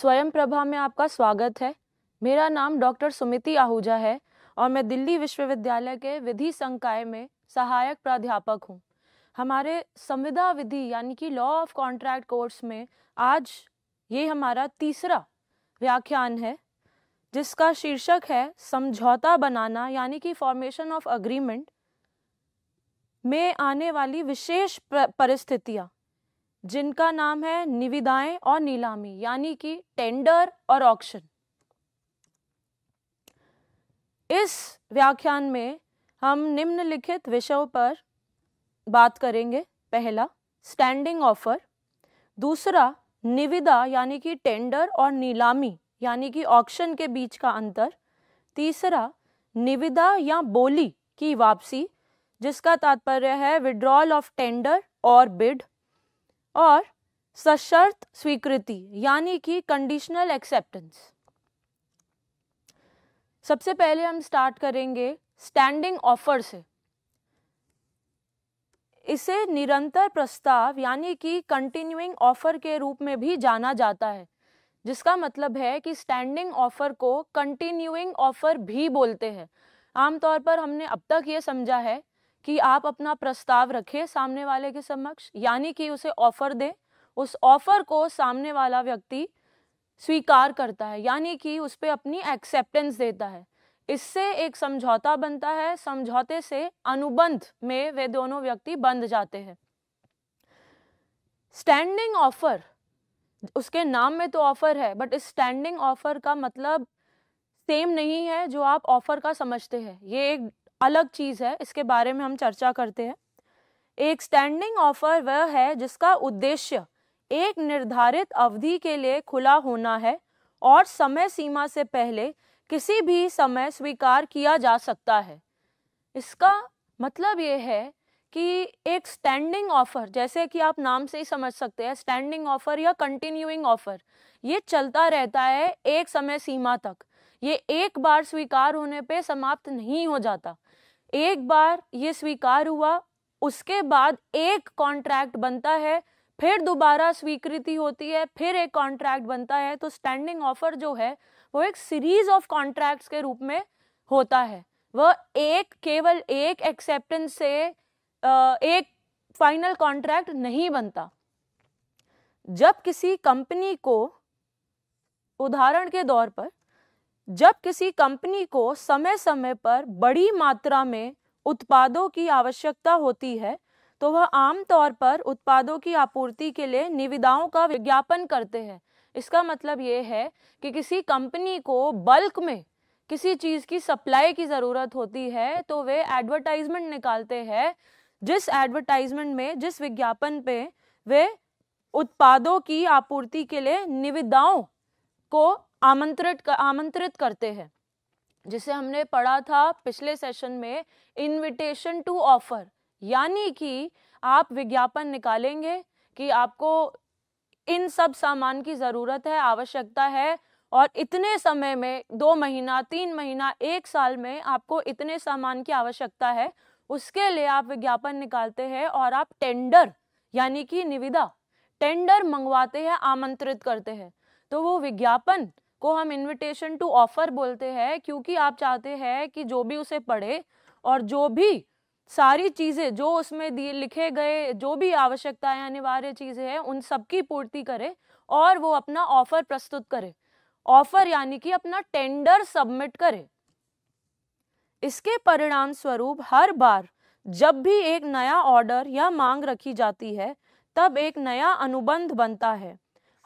स्वयं प्रभा में आपका स्वागत है मेरा नाम डॉक्टर सुमिति आहूजा है और मैं दिल्ली विश्वविद्यालय के विधि संकाय में सहायक प्राध्यापक हूँ हमारे संविदा विधि यानी कि लॉ ऑफ कॉन्ट्रैक्ट कोर्स में आज ये हमारा तीसरा व्याख्यान है जिसका शीर्षक है समझौता बनाना यानी कि फॉर्मेशन ऑफ अग्रीमेंट में आने वाली विशेष परिस्थितियाँ जिनका नाम है निविदाएं और नीलामी यानी कि टेंडर और ऑक्शन इस व्याख्यान में हम निम्नलिखित विषयों पर बात करेंगे पहला स्टैंडिंग ऑफर दूसरा निविदा यानी कि टेंडर और नीलामी यानी कि ऑक्शन के बीच का अंतर तीसरा निविदा या बोली की वापसी जिसका तात्पर्य है विड्रॉल ऑफ टेंडर और बिड और सशर्त स्वीकृति यानी कि कंडीशनल एक्सेप्टेंस सबसे पहले हम स्टार्ट करेंगे स्टैंडिंग ऑफर से इसे निरंतर प्रस्ताव यानी कि कंटिन्यूइंग ऑफर के रूप में भी जाना जाता है जिसका मतलब है कि स्टैंडिंग ऑफर को कंटिन्यूइंग ऑफर भी बोलते हैं आमतौर पर हमने अब तक ये समझा है कि आप अपना प्रस्ताव रखें सामने वाले के समक्ष यानी कि उसे ऑफर दें उस ऑफर को सामने वाला व्यक्ति स्वीकार करता है यानी कि उस पर अपनी एक्सेप्टेंस देता है इससे एक समझौता बनता है समझौते से अनुबंध में वे दोनों व्यक्ति बंध जाते हैं स्टैंडिंग ऑफर उसके नाम में तो ऑफर है बट इस स्टैंडिंग ऑफर का मतलब सेम नहीं है जो आप ऑफर का समझते हैं ये एक अलग चीज़ है इसके बारे में हम चर्चा करते हैं एक स्टैंडिंग ऑफर वह है जिसका उद्देश्य एक निर्धारित अवधि के लिए खुला होना है और समय सीमा से पहले किसी भी समय स्वीकार किया जा सकता है इसका मतलब ये है कि एक स्टैंडिंग ऑफर जैसे कि आप नाम से ही समझ सकते हैं स्टैंडिंग ऑफर या कंटिन्यूइंग ऑफर ये चलता रहता है एक समय सीमा तक ये एक बार स्वीकार होने पे समाप्त नहीं हो जाता एक बार ये स्वीकार हुआ उसके बाद एक कॉन्ट्रैक्ट बनता है फिर दोबारा स्वीकृति होती है फिर एक कॉन्ट्रैक्ट बनता है तो स्टैंडिंग ऑफर जो है वो एक सीरीज ऑफ कॉन्ट्रैक्ट्स के रूप में होता है वह एक केवल एक एक्सेप्टेंस से एक फाइनल कॉन्ट्रैक्ट नहीं बनता जब किसी कंपनी को उदाहरण के तौर पर जब किसी कंपनी को समय समय पर बड़ी मात्रा में उत्पादों की आवश्यकता होती है तो वह आमतौर पर उत्पादों की आपूर्ति के लिए निविदाओं का विज्ञापन करते हैं इसका मतलब ये है कि किसी कंपनी को बल्क में किसी चीज़ की सप्लाई की ज़रूरत होती है तो वे एडवर्टाइजमेंट निकालते हैं जिस एडवर्टाइजमेंट में जिस विज्ञापन पे वे उत्पादों की आपूर्ति के लिए निविदाओं को आमंत्रित आमंत्रित करते हैं जिसे हमने पढ़ा था पिछले सेशन में इनविटेशन टू ऑफर यानी कि आप विज्ञापन निकालेंगे कि आपको इन सब सामान की ज़रूरत है आवश्यकता है और इतने समय में दो महीना तीन महीना एक साल में आपको इतने सामान की आवश्यकता है उसके लिए आप विज्ञापन निकालते हैं और आप टेंडर यानी कि निविदा टेंडर मंगवाते हैं आमंत्रित करते हैं तो वो विज्ञापन को हम इनविटेशन टू ऑफर बोलते हैं क्योंकि आप चाहते हैं कि जो भी उसे पढ़े और जो भी सारी चीज़ें जो उसमें दिए लिखे गए जो भी आवश्यकताएं अनिवार्य चीज़ें हैं उन सबकी पूर्ति करे और वो अपना ऑफर प्रस्तुत करे ऑफर यानी कि अपना टेंडर सबमिट करे इसके परिणाम स्वरूप हर बार जब भी एक नया ऑर्डर या मांग रखी जाती है तब एक नया अनुबंध बनता है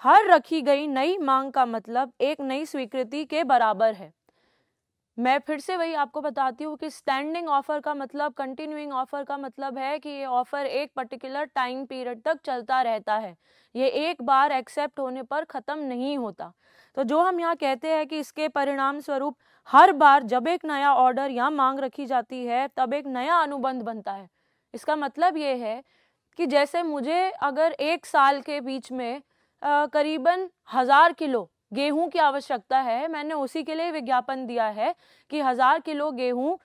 हर रखी गई नई मांग का मतलब एक नई स्वीकृति के बराबर है मैं फिर से वही आपको बताती हूँ कि स्टैंडिंग ऑफर का मतलब कंटिन्यूइंग ऑफर का मतलब है कि ये ऑफर एक पर्टिकुलर टाइम पीरियड तक चलता रहता है ये एक बार एक्सेप्ट होने पर ख़त्म नहीं होता तो जो हम यहाँ कहते हैं कि इसके परिणाम स्वरूप हर बार जब एक नया ऑर्डर या मांग रखी जाती है तब एक नया अनुबंध बनता है इसका मतलब ये है कि जैसे मुझे अगर एक साल के बीच में करीबन हज़ार किलो गेहूं की आवश्यकता है मैंने उसी के लिए विज्ञापन दिया है कि हज़ार किलो गेहूं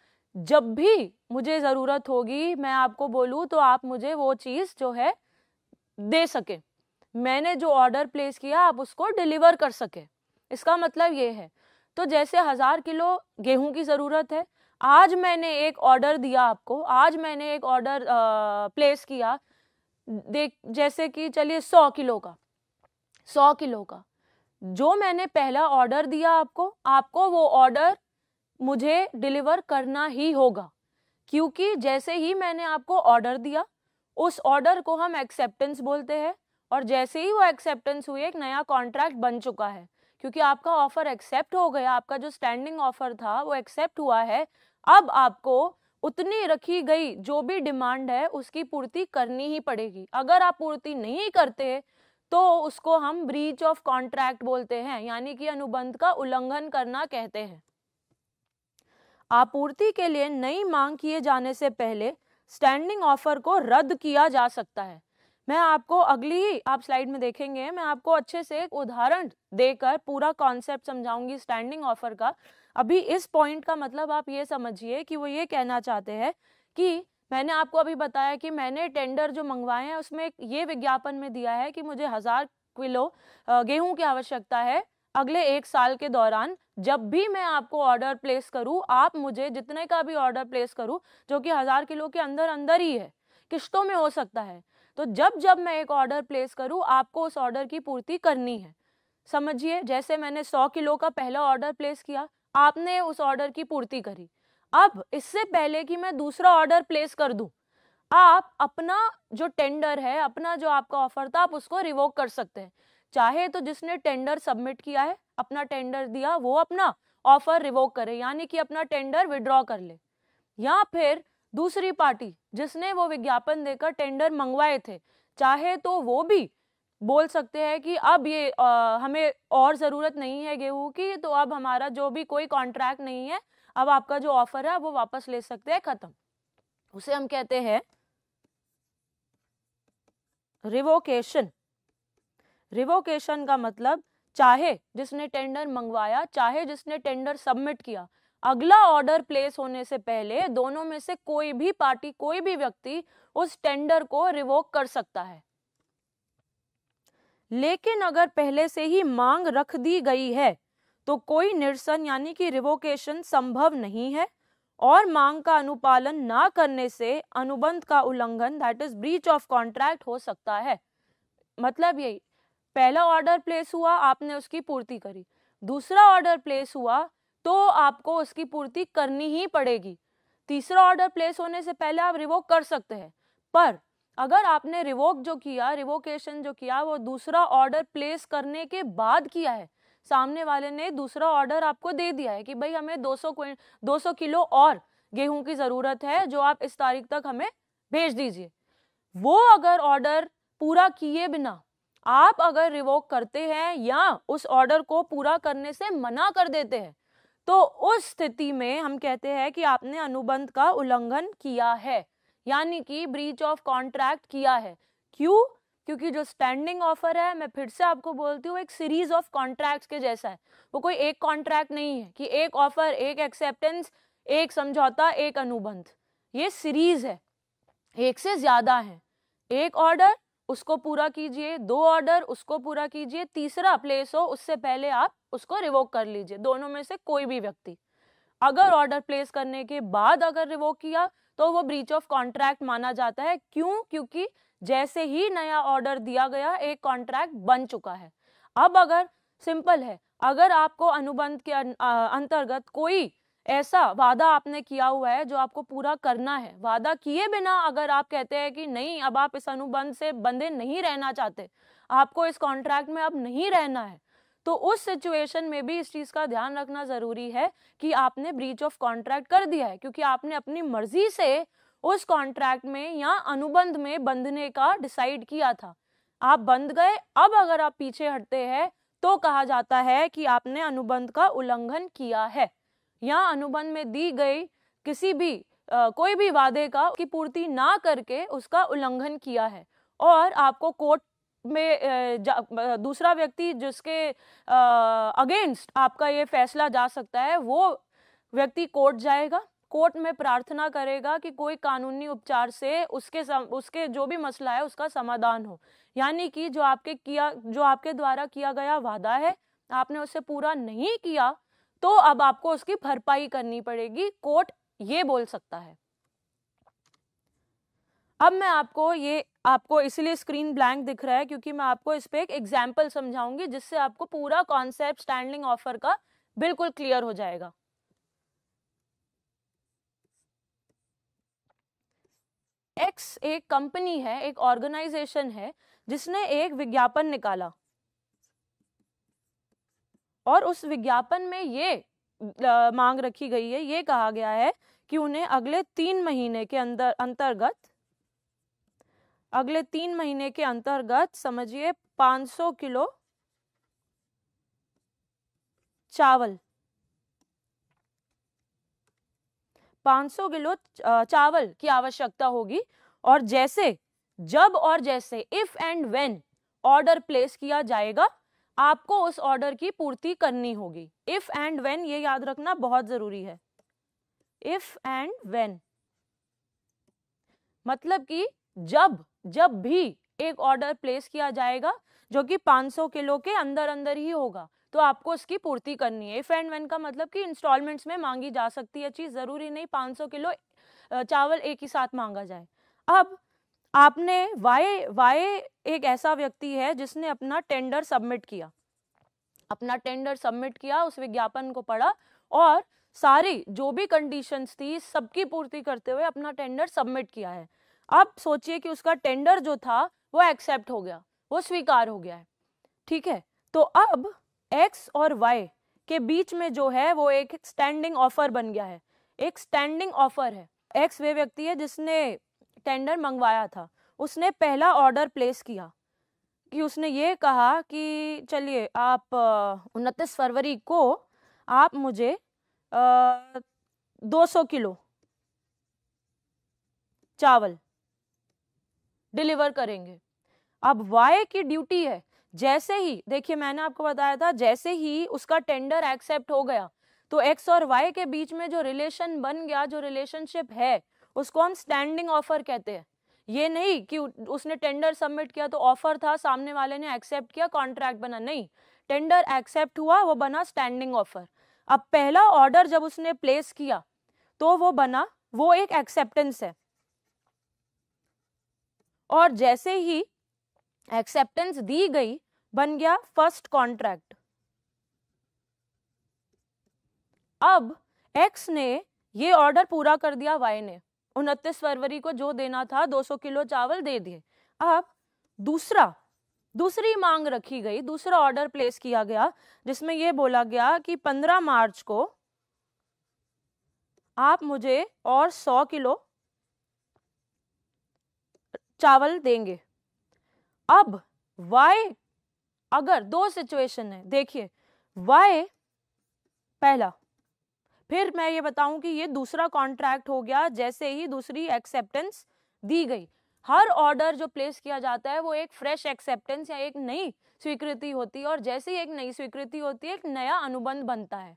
जब भी मुझे ज़रूरत होगी मैं आपको बोलूँ तो आप मुझे वो चीज़ जो है दे सकें मैंने जो ऑर्डर प्लेस किया आप उसको डिलीवर कर सकें इसका मतलब ये है तो जैसे हज़ार किलो गेहूं की ज़रूरत है आज मैंने एक ऑर्डर दिया आपको आज मैंने एक ऑर्डर प्लेस किया देख जैसे कि चलिए सौ किलो का सौ किलो का जो मैंने पहला ऑर्डर दिया आपको आपको वो ऑर्डर मुझे डिलीवर करना ही होगा क्योंकि जैसे ही मैंने आपको ऑर्डर दिया उस ऑर्डर को हम एक्सेप्टेंस बोलते हैं और जैसे ही वो एक्सेप्टेंस हुई एक नया कॉन्ट्रैक्ट बन चुका है क्योंकि आपका ऑफर एक्सेप्ट हो गया आपका जो स्टैंडिंग ऑफर था वो एक्सेप्ट हुआ है अब आपको उतनी रखी गई जो भी डिमांड है उसकी पूर्ति करनी ही पड़ेगी अगर आप पूर्ति नहीं करते तो उसको हम ब्रीच ऑफ कॉन्ट्रैक्ट बोलते हैं यानी कि अनुबंध का उल्लंघन करना कहते हैं आपूर्ति के लिए नई मांग किए जाने से पहले स्टैंडिंग ऑफर को रद्द किया जा सकता है मैं आपको अगली आप स्लाइड में देखेंगे मैं आपको अच्छे से एक उदाहरण देकर पूरा कॉन्सेप्ट समझाऊंगी स्टैंडिंग ऑफर का अभी इस पॉइंट का मतलब आप ये समझिए कि वो ये कहना चाहते हैं कि मैंने आपको अभी बताया कि मैंने टेंडर जो मंगवाए हैं उसमें ये विज्ञापन में दिया है कि मुझे हज़ार किलो गेहूं की आवश्यकता है अगले एक साल के दौरान जब भी मैं आपको ऑर्डर प्लेस करूं आप मुझे जितने का भी ऑर्डर प्लेस करूं जो कि हज़ार किलो के अंदर अंदर ही है किश्तों में हो सकता है तो जब जब मैं एक ऑर्डर प्लेस करूं आपको उस ऑर्डर की पूर्ति करनी है समझिए जैसे मैंने सौ किलो का पहला ऑर्डर प्लेस किया आपने उस ऑर्डर की पूर्ति करी अब इससे पहले कि मैं दूसरा ऑर्डर प्लेस कर दूं आप अपना जो टेंडर है अपना जो आपका ऑफर था आप उसको रिवोक कर सकते हैं चाहे तो जिसने टेंडर सबमिट किया है अपना टेंडर दिया वो अपना ऑफर रिवोक करे यानी कि अपना टेंडर विड्रॉ कर ले या फिर दूसरी पार्टी जिसने वो विज्ञापन देकर टेंडर मंगवाए थे चाहे तो वो भी बोल सकते हैं कि अब ये आ, हमें और ज़रूरत नहीं है गेहूं की तो अब हमारा जो भी कोई कॉन्ट्रैक्ट नहीं है अब आपका जो ऑफर है वो वापस ले सकते हैं खत्म उसे हम कहते हैं रिवोकेशन रिवोकेशन का मतलब चाहे जिसने टेंडर मंगवाया चाहे जिसने टेंडर सबमिट किया अगला ऑर्डर प्लेस होने से पहले दोनों में से कोई भी पार्टी कोई भी व्यक्ति उस टेंडर को रिवोक कर सकता है लेकिन अगर पहले से ही मांग रख दी गई है तो कोई निरसन यानी कि रिवोकेशन संभव नहीं है और मांग का अनुपालन ना करने से अनुबंध का उल्लंघन that is breach of contract हो सकता है मतलब यही पहला ऑर्डर प्लेस हुआ आपने उसकी पूर्ति करी दूसरा ऑर्डर प्लेस हुआ तो आपको उसकी पूर्ति करनी ही पड़ेगी तीसरा ऑर्डर प्लेस होने से पहले आप रिवोक कर सकते हैं पर अगर आपने रिवोक जो किया रिवोकेशन जो किया वो दूसरा ऑर्डर प्लेस करने के बाद किया है सामने वाले ने दूसरा ऑर्डर आपको दे दिया है कि भाई हमें 200 200 किलो और गेहूं की ज़रूरत है जो आप इस तारीख तक हमें भेज दीजिए वो अगर ऑर्डर पूरा किए बिना आप अगर रिवोक करते हैं या उस ऑर्डर को पूरा करने से मना कर देते हैं तो उस स्थिति में हम कहते हैं कि आपने अनुबंध का उल्लंघन किया है यानी कि ब्रीच ऑफ कॉन्ट्रैक्ट किया है क्यों क्योंकि जो स्टैंडिंग ऑफर है मैं फिर से आपको बोलती हूँ एक सीरीज ऑफ कॉन्ट्रैक्ट्स के जैसा है वो कोई एक कॉन्ट्रैक्ट नहीं है कि एक ऑफर एक एक्सेप्टेंस एक समझौता एक अनुबंध ये सीरीज है एक से ज़्यादा है एक ऑर्डर उसको पूरा कीजिए दो ऑर्डर उसको पूरा कीजिए तीसरा प्लेस हो उससे पहले आप उसको रिवोक कर लीजिए दोनों में से कोई भी व्यक्ति अगर ऑर्डर प्लेस करने के बाद अगर रिवोक किया तो वो ब्रीच ऑफ कॉन्ट्रैक्ट माना जाता है क्यों क्योंकि जैसे ही नया ऑर्डर दिया गया एक कॉन्ट्रैक्ट बन चुका है अब अगर सिंपल है अगर आपको अनुबंध के अं, अंतर्गत कोई ऐसा वादा आपने किया हुआ है जो आपको पूरा करना है वादा किए बिना अगर आप कहते हैं कि नहीं अब आप इस अनुबंध से बंधे नहीं रहना चाहते आपको इस कॉन्ट्रैक्ट में अब नहीं रहना है तो उस सिचुएशन में भी इस चीज़ का ध्यान रखना ज़रूरी है कि आपने ब्रीच ऑफ कॉन्ट्रैक्ट कर दिया है क्योंकि आपने अपनी मर्जी से उस कॉन्ट्रैक्ट में या अनुबंध में बंधने का डिसाइड किया था आप बंध गए अब अगर आप पीछे हटते हैं तो कहा जाता है कि आपने अनुबंध का उल्लंघन किया है या अनुबंध में दी गई किसी भी आ, कोई भी वादे का की पूर्ति ना करके उसका उल्लंघन किया है और आपको कोर्ट में दूसरा व्यक्ति जिसके अगेंस्ट आपका ये फैसला जा सकता है वो व्यक्ति कोर्ट जाएगा कोर्ट में प्रार्थना करेगा कि कोई कानूनी उपचार से उसके सम, उसके जो भी मसला है उसका समाधान हो यानी कि जो आपके किया जो आपके द्वारा किया गया वादा है आपने उसे पूरा नहीं किया तो अब आपको उसकी भरपाई करनी पड़ेगी कोर्ट ये बोल सकता है अब मैं आपको ये आपको इसलिए स्क्रीन ब्लैंक दिख रहा है क्योंकि मैं आपको इस पर एक एग्जाम्पल समझाऊंगी जिससे आपको पूरा कॉन्सेप्ट स्टैंडिंग ऑफर का बिल्कुल क्लियर हो जाएगा एक्स एक कंपनी है एक ऑर्गेनाइजेशन है जिसने एक विज्ञापन निकाला और उस विज्ञापन में ये मांग रखी गई है ये कहा गया है कि उन्हें अगले तीन महीने के अंदर अंतर्गत अगले तीन महीने के अंतर्गत समझिए 500 किलो चावल 500 किलो चावल की आवश्यकता होगी और जैसे जब और जैसे if and when order place किया जाएगा आपको उस ऑर्डर की पूर्ति करनी होगी इफ एंड व्हेन ये याद रखना बहुत जरूरी है इफ एंड व्हेन मतलब कि जब जब भी एक ऑर्डर प्लेस किया जाएगा जो कि 500 किलो के अंदर अंदर ही होगा तो आपको उसकी पूर्ति करनी है इफ़ एंड वन का मतलब कि इंस्टॉलमेंट्स में मांगी जा सकती है चीज़ ज़रूरी नहीं सौ किलो चावल एक ही साथ मांगा जाए अब आपने वाई वाई एक ऐसा व्यक्ति है जिसने अपना टेंडर सबमिट किया अपना टेंडर सबमिट किया उस विज्ञापन को पढ़ा और सारी जो भी कंडीशंस थी सबकी पूर्ति करते हुए अपना टेंडर सबमिट किया है अब सोचिए कि उसका टेंडर जो था वो एक्सेप्ट हो गया वो स्वीकार हो गया है ठीक है तो अब एक्स और वाई के बीच में जो है वो एक स्टैंडिंग ऑफर बन गया है एक स्टैंडिंग ऑफर है एक्स वे व्यक्ति है जिसने टेंडर मंगवाया था उसने पहला ऑर्डर प्लेस किया कि उसने ये कहा कि चलिए आप उनतीस फरवरी को आप मुझे दो सौ किलो चावल डिलीवर करेंगे अब वाई की ड्यूटी है जैसे ही देखिए मैंने आपको बताया था जैसे ही उसका टेंडर एक्सेप्ट हो गया तो एक्स और वाई के बीच में जो रिलेशन बन गया जो रिलेशनशिप है उसको हम स्टैंडिंग ऑफर कहते हैं ये नहीं कि उसने टेंडर सबमिट किया तो ऑफर था सामने वाले ने एक्सेप्ट किया कॉन्ट्रैक्ट बना नहीं टेंडर एक्सेप्ट हुआ वो बना स्टैंडिंग ऑफर अब पहला ऑर्डर जब उसने प्लेस किया तो वो बना वो एक एक्सेप्टेंस है और जैसे ही एक्सेप्टेंस दी गई बन गया फर्स्ट कॉन्ट्रैक्ट अब एक्स ने ये ऑर्डर पूरा कर दिया वाई ने उनतीस फरवरी को जो देना था 200 किलो चावल दे दिए अब दूसरा दूसरी मांग रखी गई दूसरा ऑर्डर प्लेस किया गया जिसमें यह बोला गया कि 15 मार्च को आप मुझे और 100 किलो चावल देंगे अब वाई अगर दो सिचुएशन है देखिए वाई पहला फिर मैं ये बताऊं कि ये दूसरा कॉन्ट्रैक्ट हो गया जैसे ही दूसरी एक्सेप्टेंस दी गई हर ऑर्डर जो प्लेस किया जाता है वो एक फ्रेश एक्सेप्टेंस या एक नई स्वीकृति होती है और जैसे ही एक नई स्वीकृति होती है एक नया अनुबंध बनता है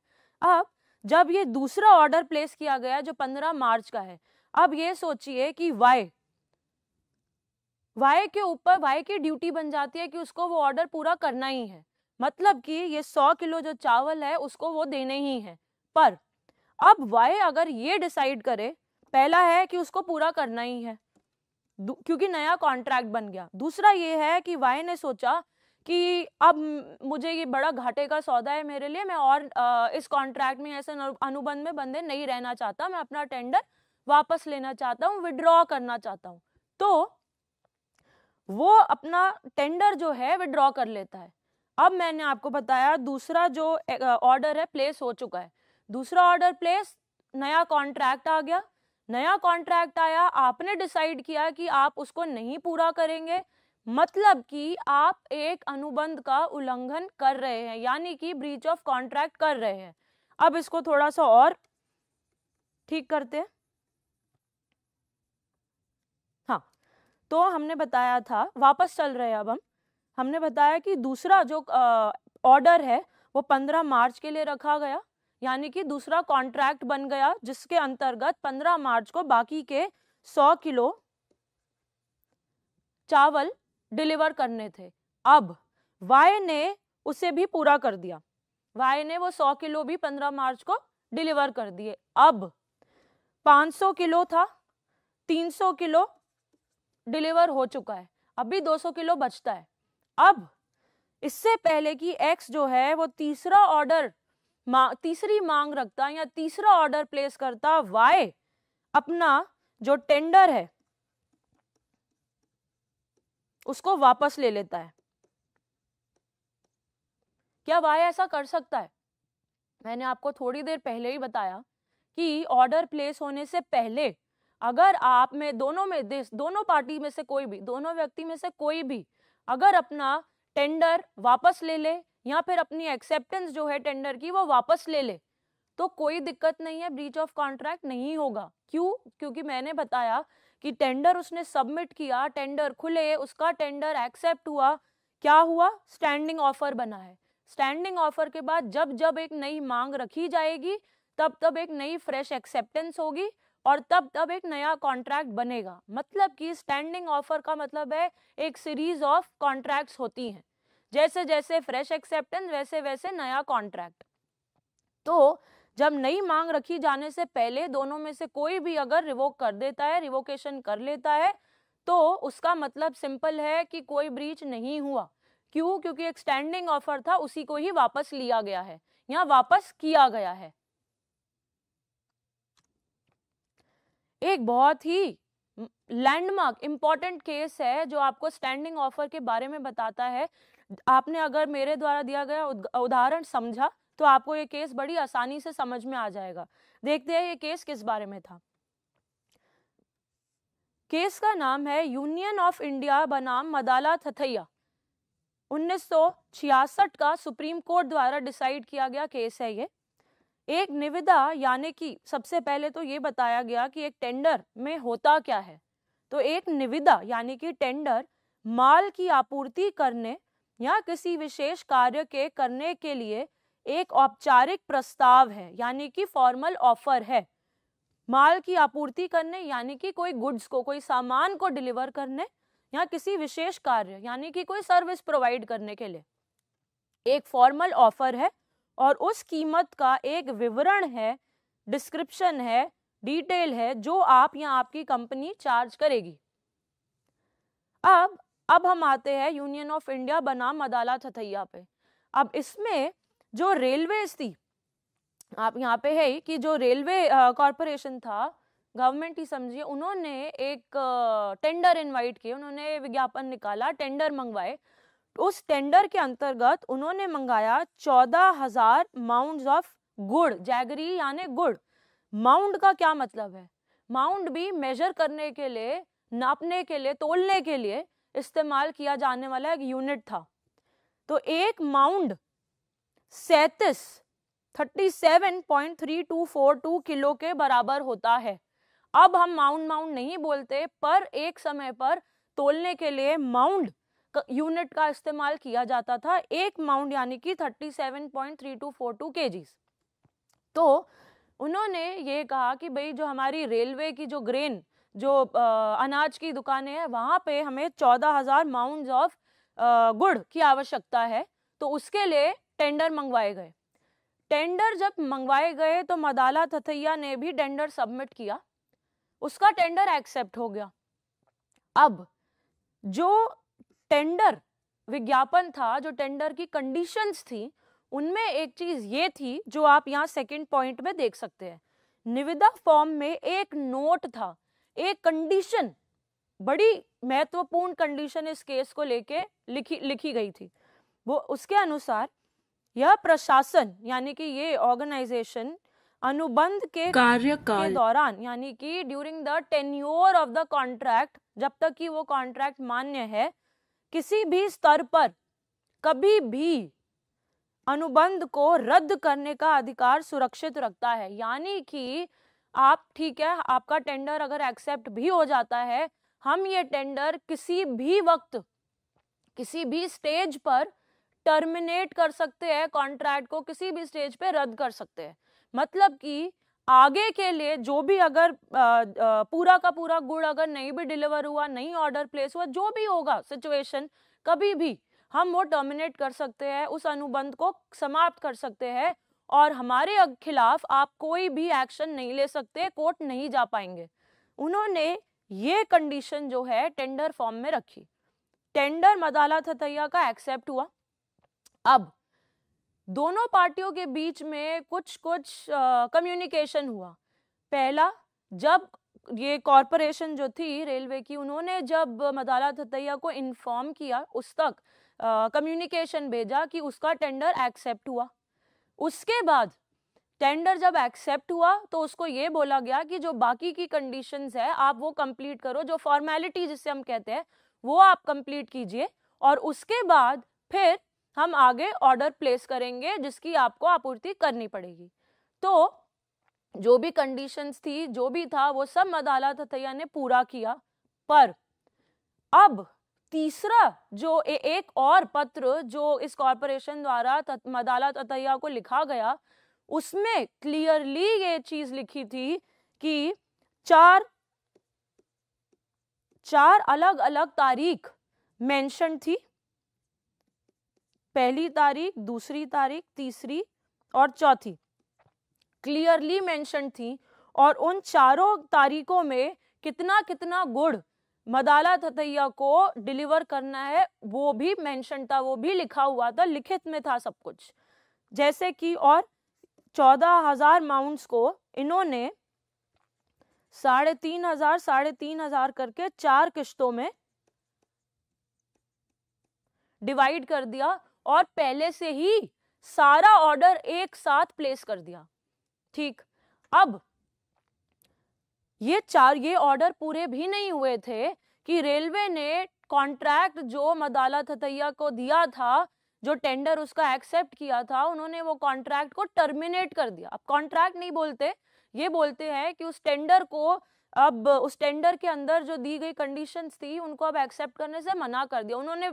अब जब ये दूसरा ऑर्डर प्लेस किया गया जो 15 मार्च का है अब ये सोचिए कि वाई वाई के ऊपर वाई की ड्यूटी बन जाती है कि उसको वो ऑर्डर पूरा करना ही है मतलब कि ये सौ किलो जो चावल है उसको वो देने ही है पर अब वाई अगर ये डिसाइड करे पहला है कि उसको पूरा करना ही है क्योंकि नया कॉन्ट्रैक्ट बन गया दूसरा ये है कि वाई ने सोचा कि अब मुझे ये बड़ा घाटे का सौदा है मेरे लिए मैं और आ, इस कॉन्ट्रैक्ट में ऐसे अनुबंध में बंधे नहीं रहना चाहता मैं अपना टेंडर वापस लेना चाहता हूँ विड्रॉ करना चाहता हूँ तो वो अपना टेंडर जो है विड्रॉ कर लेता है अब मैंने आपको बताया दूसरा जो ऑर्डर है प्लेस हो चुका है दूसरा ऑर्डर प्लेस नया कॉन्ट्रैक्ट आ गया नया कॉन्ट्रैक्ट आया आपने डिसाइड किया कि आप उसको नहीं पूरा करेंगे मतलब कि आप एक अनुबंध का उल्लंघन कर रहे हैं यानी कि ब्रीच ऑफ कॉन्ट्रैक्ट कर रहे हैं अब इसको थोड़ा सा और ठीक करते हैं तो हमने बताया था वापस चल रहे अब हम हमने बताया कि दूसरा जो ऑर्डर है वो 15 मार्च के लिए रखा गया यानी कि दूसरा कॉन्ट्रैक्ट बन गया जिसके अंतर्गत 15 मार्च को बाकी के 100 किलो चावल डिलीवर करने थे अब वाई ने उसे भी पूरा कर दिया वाई ने वो 100 किलो भी 15 मार्च को डिलीवर कर दिए अब 500 किलो था 300 किलो डिलीवर हो चुका है अभी 200 किलो बचता है अब इससे पहले कि एक्स जो है वो तीसरा ऑर्डर मा, तीसरी मांग रखता या तीसरा ऑर्डर प्लेस करता वाई अपना जो टेंडर है उसको वापस ले लेता है क्या वाई ऐसा कर सकता है मैंने आपको थोड़ी देर पहले ही बताया कि ऑर्डर प्लेस होने से पहले अगर आप में दोनों में देश दोनों पार्टी में से कोई भी दोनों व्यक्ति में से कोई भी अगर अपना टेंडर वापस ले ले या फिर अपनी एक्सेप्टेंस जो है टेंडर की वो वापस ले ले तो कोई दिक्कत नहीं है ब्रीच ऑफ कॉन्ट्रैक्ट नहीं होगा क्यों क्योंकि मैंने बताया कि टेंडर उसने सबमिट किया टेंडर खुले उसका टेंडर एक्सेप्ट हुआ क्या हुआ स्टैंडिंग ऑफर बना है स्टैंडिंग ऑफर के बाद जब जब एक नई मांग रखी जाएगी तब तब एक नई फ्रेश एक्सेप्टेंस होगी और तब तब एक नया कॉन्ट्रैक्ट बनेगा मतलब कि स्टैंडिंग ऑफर का मतलब है एक सीरीज ऑफ कॉन्ट्रैक्ट्स होती हैं जैसे जैसे फ्रेश एक्सेप्टेंस वैसे वैसे नया कॉन्ट्रैक्ट तो जब नई मांग रखी जाने से पहले दोनों में से कोई भी अगर रिवोक कर देता है रिवोकेशन कर लेता है तो उसका मतलब सिंपल है कि कोई ब्रीच नहीं हुआ क्यों क्योंकि एक स्टैंडिंग ऑफर था उसी को ही वापस लिया गया है या वापस किया गया है एक बहुत ही लैंडमार्क इम्पॉर्टेंट केस है जो आपको स्टैंडिंग ऑफर के बारे में बताता है आपने अगर मेरे द्वारा दिया गया उदाहरण समझा तो आपको ये केस बड़ी आसानी से समझ में आ जाएगा देखते हैं ये केस किस बारे में था केस का नाम है यूनियन ऑफ इंडिया बनाम मदाला थथैया 1966 का सुप्रीम कोर्ट द्वारा डिसाइड किया गया केस है ये एक निविदा यानी कि सबसे पहले तो ये बताया गया कि एक टेंडर में होता क्या है तो एक निविदा यानी कि टेंडर माल की आपूर्ति करने या किसी विशेष कार्य के करने के लिए एक औपचारिक प्रस्ताव है यानी कि फॉर्मल ऑफर है माल की आपूर्ति करने यानी कि कोई गुड्स को कोई सामान को डिलीवर करने या किसी विशेष कार्य यानी कि कोई सर्विस प्रोवाइड करने के लिए एक फॉर्मल ऑफर है और उस कीमत का एक विवरण है डिस्क्रिप्शन है डिटेल है जो आप या आपकी कंपनी चार्ज करेगी अब अब हम आते हैं यूनियन ऑफ इंडिया बनाम अदालत हथैया पे अब इसमें जो रेलवे थी आप यहाँ पे है कि जो रेलवे कॉरपोरेशन था गवर्नमेंट ही समझिए उन्होंने एक टेंडर इनवाइट किए उन्होंने विज्ञापन निकाला टेंडर मंगवाए उस टेंडर के अंतर्गत उन्होंने मंगाया चौदह हजार माउंड ऑफ गुड़ जैगरी यानी गुड़ माउंड का क्या मतलब है माउंड भी मेजर करने के लिए नापने के लिए तोलने के लिए इस्तेमाल किया जाने वाला एक यूनिट था तो एक माउंड सैतीस thirty seven point three two four two kilo के बराबर होता है अब हम माउंड माउंड नहीं बोलते पर एक समय पर तोलने के लिए माउंड यूनिट का इस्तेमाल किया जाता था एक माउंड यानी कि 37.3242 केजीस तो उन्होंने ये कहा कि भाई जो हमारी रेलवे की जो ग्रेन जो आ, अनाज की दुकानें हैं वहाँ पे हमें 14,000 हज़ार माउंड ऑफ गुड़ की आवश्यकता है तो उसके लिए टेंडर मंगवाए गए टेंडर जब मंगवाए गए तो मदाला थथैया ने भी टेंडर सबमिट किया उसका टेंडर एक्सेप्ट हो गया अब जो टेंडर विज्ञापन था जो टेंडर की कंडीशंस थी उनमें एक चीज ये थी जो आप यहाँ सेकंड पॉइंट में देख सकते हैं निविदा फॉर्म में एक नोट था एक कंडीशन बड़ी महत्वपूर्ण कंडीशन इस केस को लेके लिखी लिखी गई थी वो उसके अनुसार यह प्रशासन यानी कि ये ऑर्गेनाइजेशन अनुबंध के कार्यकाल के दौरान यानी कि during the tenure of the contract जब तक कि वो कॉन्ट्रैक्ट मान्य है किसी भी स्तर पर कभी भी अनुबंध को रद्द करने का अधिकार सुरक्षित रखता है यानी कि आप ठीक है आपका टेंडर अगर एक्सेप्ट भी हो जाता है हम ये टेंडर किसी भी वक्त किसी भी स्टेज पर टर्मिनेट कर सकते हैं कॉन्ट्रैक्ट को किसी भी स्टेज पे रद्द कर सकते हैं मतलब कि आगे के लिए जो भी अगर आ, आ, पूरा का पूरा गुड़ अगर नहीं भी डिलीवर हुआ नहीं ऑर्डर प्लेस हुआ जो भी होगा सिचुएशन कभी भी हम वो टर्मिनेट कर सकते हैं उस अनुबंध को समाप्त कर सकते हैं और हमारे खिलाफ आप कोई भी एक्शन नहीं ले सकते कोर्ट नहीं जा पाएंगे उन्होंने ये कंडीशन जो है टेंडर फॉर्म में रखी टेंडर मदाला थतैया का एक्सेप्ट हुआ अब दोनों पार्टियों के बीच में कुछ कुछ कम्युनिकेशन हुआ पहला जब ये कॉरपोरेशन जो थी रेलवे की उन्होंने जब मदाला थतैया को इन्फॉर्म किया उस तक कम्युनिकेशन भेजा कि उसका टेंडर एक्सेप्ट हुआ उसके बाद टेंडर जब एक्सेप्ट हुआ तो उसको ये बोला गया कि जो बाकी की कंडीशंस है आप वो कंप्लीट करो जो फॉर्मेलिटी जिसे हम कहते हैं वो आप कंप्लीट कीजिए और उसके बाद फिर हम आगे ऑर्डर प्लेस करेंगे जिसकी आपको आपूर्ति करनी पड़ेगी तो जो भी कंडीशंस थी जो भी था वो सब मदाला आला तथैया ने पूरा किया पर अब तीसरा जो ए, एक और पत्र जो इस कॉरपोरेशन द्वारा मदाला तथैया को लिखा गया उसमें क्लियरली ये चीज लिखी थी कि चार चार अलग अलग तारीख मेंशन थी पहली तारीख दूसरी तारीख तीसरी और चौथी क्लियरली मैंशन थी और उन चारों तारीखों में कितना कितना गुड़ मदाला तथैया को डिलीवर करना है वो भी मैंशन था वो भी लिखा हुआ था लिखित में था सब कुछ जैसे कि और चौदह हजार माउंट्स को इन्होंने साढ़े तीन हजार साढ़े तीन हजार करके चार किश्तों में डिवाइड कर दिया और पहले से ही सारा ऑर्डर एक साथ प्लेस कर दिया ठीक अब ये चार ये ऑर्डर पूरे भी नहीं हुए थे कि रेलवे ने कॉन्ट्रैक्ट जो मदाला थतैया को दिया था जो टेंडर उसका एक्सेप्ट किया था उन्होंने वो कॉन्ट्रैक्ट को टर्मिनेट कर दिया अब कॉन्ट्रैक्ट नहीं बोलते ये बोलते हैं कि उस टेंडर को अब उस टेंडर के अंदर जो दी गई कंडीशंस थी उनको अब एक्सेप्ट करने से मना कर दिया उन्होंने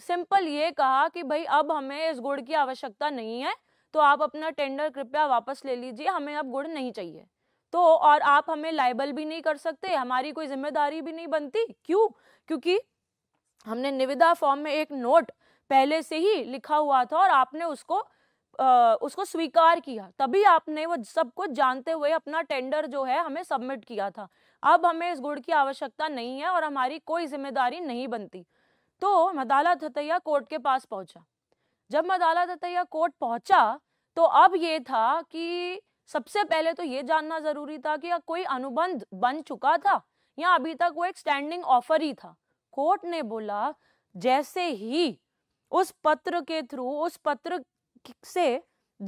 सिंपल ये कहा कि भाई अब हमें इस गुड़ की आवश्यकता नहीं है तो आप अपना टेंडर कृपया वापस ले लीजिए हमें अब गुड़ नहीं चाहिए तो और आप हमें लाइबल भी नहीं कर सकते हमारी कोई जिम्मेदारी भी नहीं बनती क्यों क्योंकि हमने निविदा फॉर्म में एक नोट पहले से ही लिखा हुआ था और आपने उसको आ, उसको स्वीकार किया तभी आपने वो सब कुछ जानते हुए अपना टेंडर जो है हमें सबमिट किया था अब हमें इस गुड़ की आवश्यकता नहीं है और हमारी कोई जिम्मेदारी नहीं बनती तो मदाला दतैया कोर्ट के पास पहुंचा जब मदाला दतैया कोर्ट पहुंचा तो अब ये था कि सबसे पहले तो ये जानना जरूरी था कि कोई अनुबंध बन चुका था या अभी तक वो एक स्टैंडिंग ऑफर ही था कोर्ट ने बोला जैसे ही उस पत्र के थ्रू उस पत्र से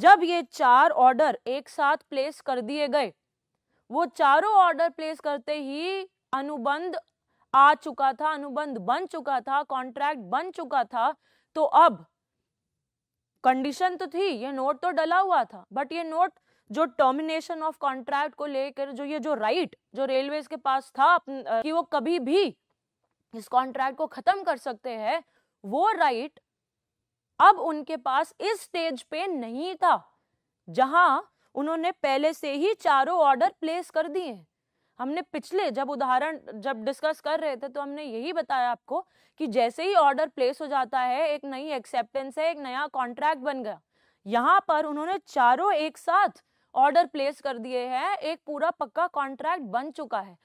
जब ये चार ऑर्डर एक साथ प्लेस कर दिए गए वो चारों ऑर्डर प्लेस करते ही अनुबंध आ चुका था अनुबंध बन चुका था कॉन्ट्रैक्ट बन चुका था तो अब कंडीशन तो थी ये नोट तो डला हुआ था बट ये नोट जो टर्मिनेशन ऑफ कॉन्ट्रैक्ट को लेकर जो ये जो राइट जो रेलवे के पास था कि वो कभी भी इस कॉन्ट्रैक्ट को खत्म कर सकते हैं वो राइट अब उनके पास इस स्टेज पे नहीं था जहां उन्होंने पहले से ही चारों ऑर्डर प्लेस कर दिए हमने पिछले जब उदाहरण जब डिस्कस कर रहे थे तो हमने यही बताया आपको कि जैसे ही ऑर्डर प्लेस हो जाता है एक नई एक्सेप्टेंस है एक नया कॉन्ट्रैक्ट बन गया यहाँ पर उन्होंने चारों एक साथ ऑर्डर प्लेस कर दिए हैं एक पूरा पक्का कॉन्ट्रैक्ट बन चुका है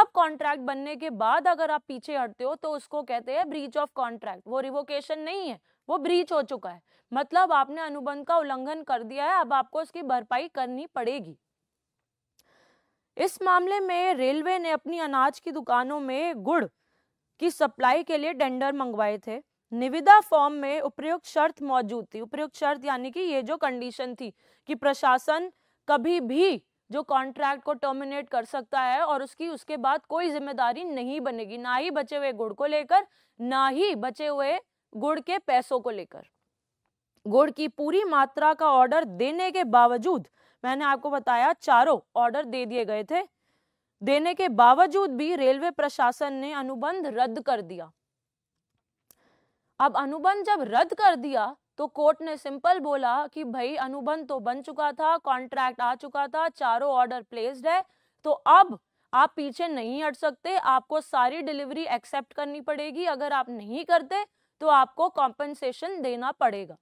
अब कॉन्ट्रैक्ट बनने के बाद अगर आप पीछे हटते हो तो उसको कहते हैं ब्रीच ऑफ कॉन्ट्रैक्ट वो रिवोकेशन नहीं है वो ब्रीच हो चुका है मतलब आपने अनुबंध का उल्लंघन कर दिया है अब आपको उसकी भरपाई करनी पड़ेगी इस मामले में रेलवे ने अपनी अनाज की दुकानों में गुड़ की सप्लाई के लिए टेंडर मंगवाए थे निविदा फॉर्म में उपयुक्त शर्त मौजूद थी उपयुक्त शर्त यानी कि ये जो कंडीशन थी कि प्रशासन कभी भी जो कॉन्ट्रैक्ट को टर्मिनेट कर सकता है और उसकी उसके बाद कोई जिम्मेदारी नहीं बनेगी ना ही बचे हुए गुड़ को लेकर ना ही बचे हुए गुड़ के पैसों को लेकर गुड़ की पूरी मात्रा का ऑर्डर देने के बावजूद मैंने आपको बताया चारों ऑर्डर दे दिए गए थे देने के बावजूद भी रेलवे प्रशासन ने अनुबंध रद्द कर दिया अब अनुबंध जब रद्द कर दिया तो कोर्ट ने सिंपल बोला कि भाई अनुबंध तो बन चुका था कॉन्ट्रैक्ट आ चुका था चारों ऑर्डर प्लेस्ड है तो अब आप पीछे नहीं हट सकते आपको सारी डिलीवरी एक्सेप्ट करनी पड़ेगी अगर आप नहीं करते तो आपको कॉम्पनसेशन देना पड़ेगा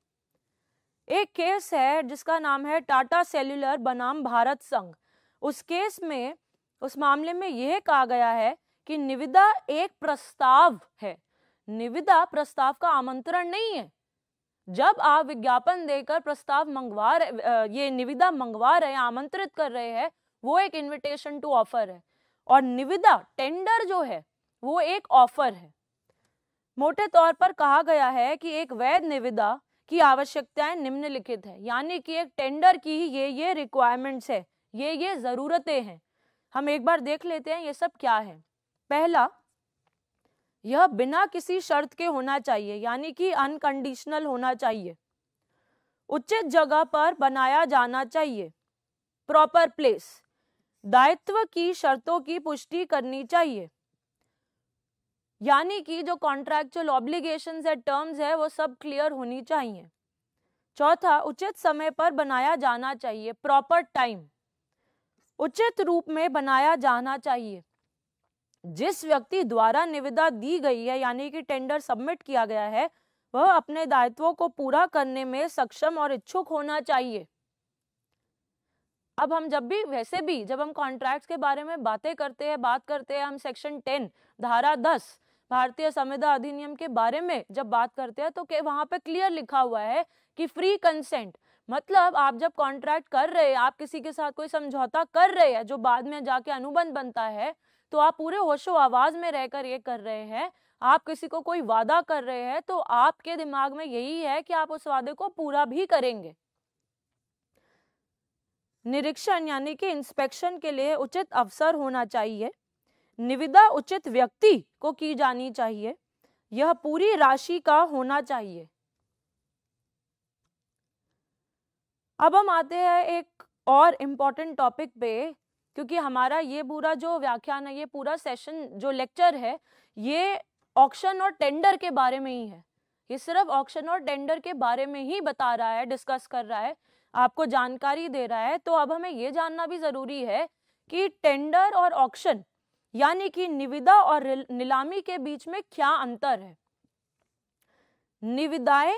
एक केस है जिसका नाम है टाटा सेल्युलर बनाम भारत संघ उस केस में उस मामले में यह कहा गया है कि निविदा एक प्रस्ताव है निविदा प्रस्ताव का आमंत्रण नहीं है जब आप विज्ञापन देकर प्रस्ताव मंगवा रहे ये निविदा मंगवा रहे आमंत्रित कर रहे हैं वो एक इनविटेशन टू ऑफर है और निविदा टेंडर जो है वो एक ऑफर है मोटे तौर पर कहा गया है कि एक वैध निविदा की आवश्यकताएं निम्नलिखित है यानी कि एक टेंडर की ये ये रिक्वायरमेंट्स है ये ये ज़रूरतें हैं हम एक बार देख लेते हैं ये सब क्या है पहला यह बिना किसी शर्त के होना चाहिए यानी कि अनकंडीशनल होना चाहिए उचित जगह पर बनाया जाना चाहिए प्रॉपर प्लेस दायित्व की शर्तों की पुष्टि करनी चाहिए यानी कि जो कॉन्ट्रैक्चुअल ऑब्लिगेशन है टर्म्स है वो सब क्लियर होनी चाहिए चौथा उचित समय पर बनाया जाना चाहिए प्रॉपर टाइम उचित रूप में बनाया जाना चाहिए जिस व्यक्ति द्वारा निविदा दी गई है यानी कि टेंडर सबमिट किया गया है वह अपने दायित्वों को पूरा करने में सक्षम और इच्छुक होना चाहिए अब हम जब भी वैसे भी जब हम कॉन्ट्रैक्ट्स के बारे में बातें करते हैं बात करते हैं हम सेक्शन टेन धारा दस भारतीय संविदा अधिनियम के बारे में जब बात करते हैं तो वहां पे क्लियर लिखा हुआ है कि फ्री कंसेंट मतलब आप जब कॉन्ट्रैक्ट कर रहे हैं आप किसी के साथ कोई समझौता कर रहे हैं जो बाद में जाके अनुबंध बनता है तो आप पूरे होशो आवाज में रहकर ये कर रहे हैं आप किसी को कोई वादा कर रहे हैं तो आपके दिमाग में यही है कि आप उस वादे को पूरा भी करेंगे निरीक्षण यानी कि इंस्पेक्शन के लिए उचित अवसर होना चाहिए निविदा उचित व्यक्ति को की जानी चाहिए यह पूरी राशि का होना चाहिए अब हम आते हैं एक और इम्पॉर्टेंट टॉपिक पे क्योंकि हमारा ये पूरा जो व्याख्यान है ये पूरा सेशन जो लेक्चर है ये ऑक्शन और टेंडर के बारे में ही है ये सिर्फ ऑक्शन और टेंडर के बारे में ही बता रहा है डिस्कस कर रहा है आपको जानकारी दे रहा है तो अब हमें ये जानना भी ज़रूरी है कि टेंडर और ऑक्शन यानी कि निविदा और नीलामी के बीच में क्या अंतर है निविदाएं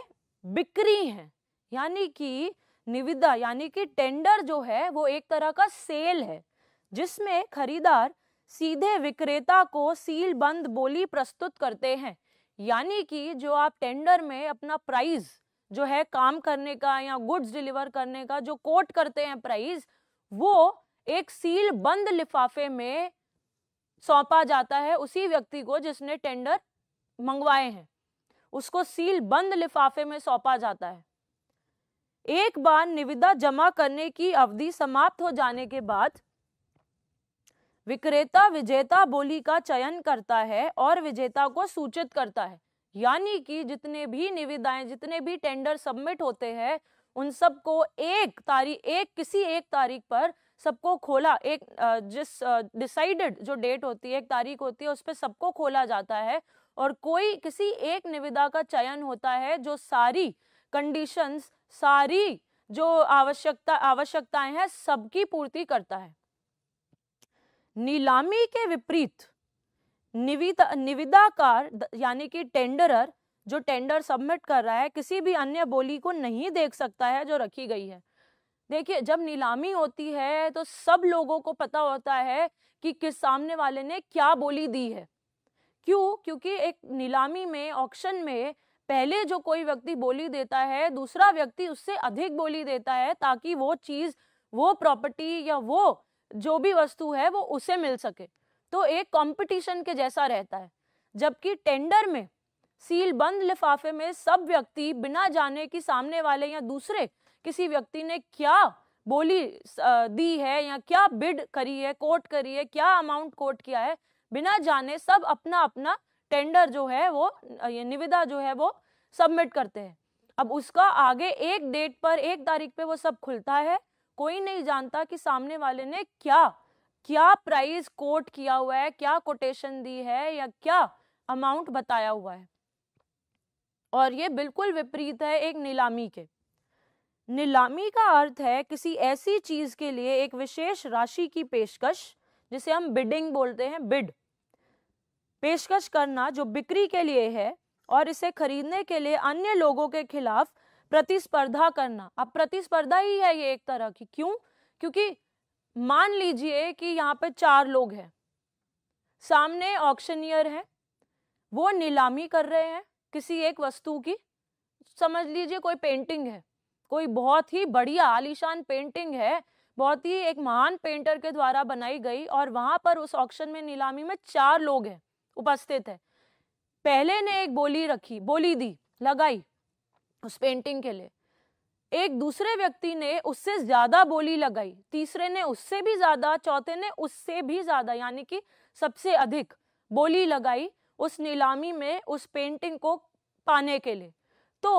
बिक्री हैं यानी कि निविदा यानी कि टेंडर जो है वो एक तरह का सेल है जिसमें खरीदार सीधे विक्रेता को सील बंद बोली प्रस्तुत करते हैं यानी कि जो आप टेंडर में अपना प्राइस जो है काम करने का या गुड्स डिलीवर करने का जो कोट करते हैं प्राइस वो एक सील बंद लिफाफे में सौंपा जाता है उसी व्यक्ति को जिसने टेंडर मंगवाए हैं उसको सील बंद लिफाफे में सौंपा जाता है एक बार निविदा जमा करने की अवधि समाप्त हो जाने के बाद विक्रेता विजेता बोली का चयन करता है और विजेता को सूचित करता है यानी कि जितने भी निविदाएं जितने भी टेंडर सबमिट होते हैं उन सबको एक तारीख एक किसी एक तारीख पर सबको खोला एक जिस डिसाइडेड जो डेट होती है एक तारीख होती है उस पर सबको खोला जाता है और कोई किसी एक निविदा का चयन होता है जो सारी कंडीशंस सारी जो आवश्यकता आवश्यकताएं हैं सबकी पूर्ति करता है नीलामी के विपरीत निविदा निविदाकार यानी कि टेंडरर जो टेंडर सबमिट कर रहा है किसी भी अन्य बोली को नहीं देख सकता है जो रखी गई है देखिए जब नीलामी होती है तो सब लोगों को पता होता है कि किस सामने वाले ने क्या बोली दी है क्यों क्योंकि एक नीलामी में ऑक्शन में पहले जो कोई व्यक्ति बोली देता है दूसरा व्यक्ति उससे अधिक बोली देता है ताकि वो चीज़ वो प्रॉपर्टी या वो जो भी वस्तु है वो उसे मिल सके तो एक कंपटीशन के जैसा रहता है जबकि टेंडर में सील बंद लिफाफे में सब व्यक्ति बिना जाने कि सामने वाले या दूसरे किसी व्यक्ति ने क्या बोली दी है या क्या बिड करी है कोट करी है क्या अमाउंट कोट किया है बिना जाने सब अपना अपना टेंडर जो है वो ये निविदा जो है वो सबमिट करते हैं अब उसका आगे एक डेट पर एक तारीख पे वो सब खुलता है कोई नहीं जानता कि सामने वाले ने क्या क्या प्राइस कोट किया हुआ है क्या कोटेशन दी है या क्या अमाउंट बताया हुआ है और ये बिल्कुल विपरीत है एक नीलामी के नीलामी का अर्थ है किसी ऐसी चीज के लिए एक विशेष राशि की पेशकश जिसे हम बिडिंग बोलते हैं बिड पेशकश करना जो बिक्री के लिए है और इसे खरीदने के लिए अन्य लोगों के खिलाफ प्रतिस्पर्धा करना अब प्रतिस्पर्धा ही है ये एक तरह की क्यों क्योंकि मान लीजिए कि यहाँ पे चार लोग हैं सामने ऑक्शनियर है वो नीलामी कर रहे हैं किसी एक वस्तु की समझ लीजिए कोई पेंटिंग है कोई बहुत ही बढ़िया आलीशान पेंटिंग है बहुत ही एक महान पेंटर के द्वारा बनाई गई और वहां पर उस ऑक्शन में नीलामी में चार लोग हैं उपस्थित है पहले ने एक बोली रखी बोली दी लगाई उस पेंटिंग के लिए एक दूसरे व्यक्ति ने उससे ज्यादा बोली लगाई तीसरे ने उससे भी ज्यादा चौथे ने उससे भी ज्यादा यानी कि सबसे अधिक बोली लगाई उस नीलामी में उस पेंटिंग को पाने के लिए तो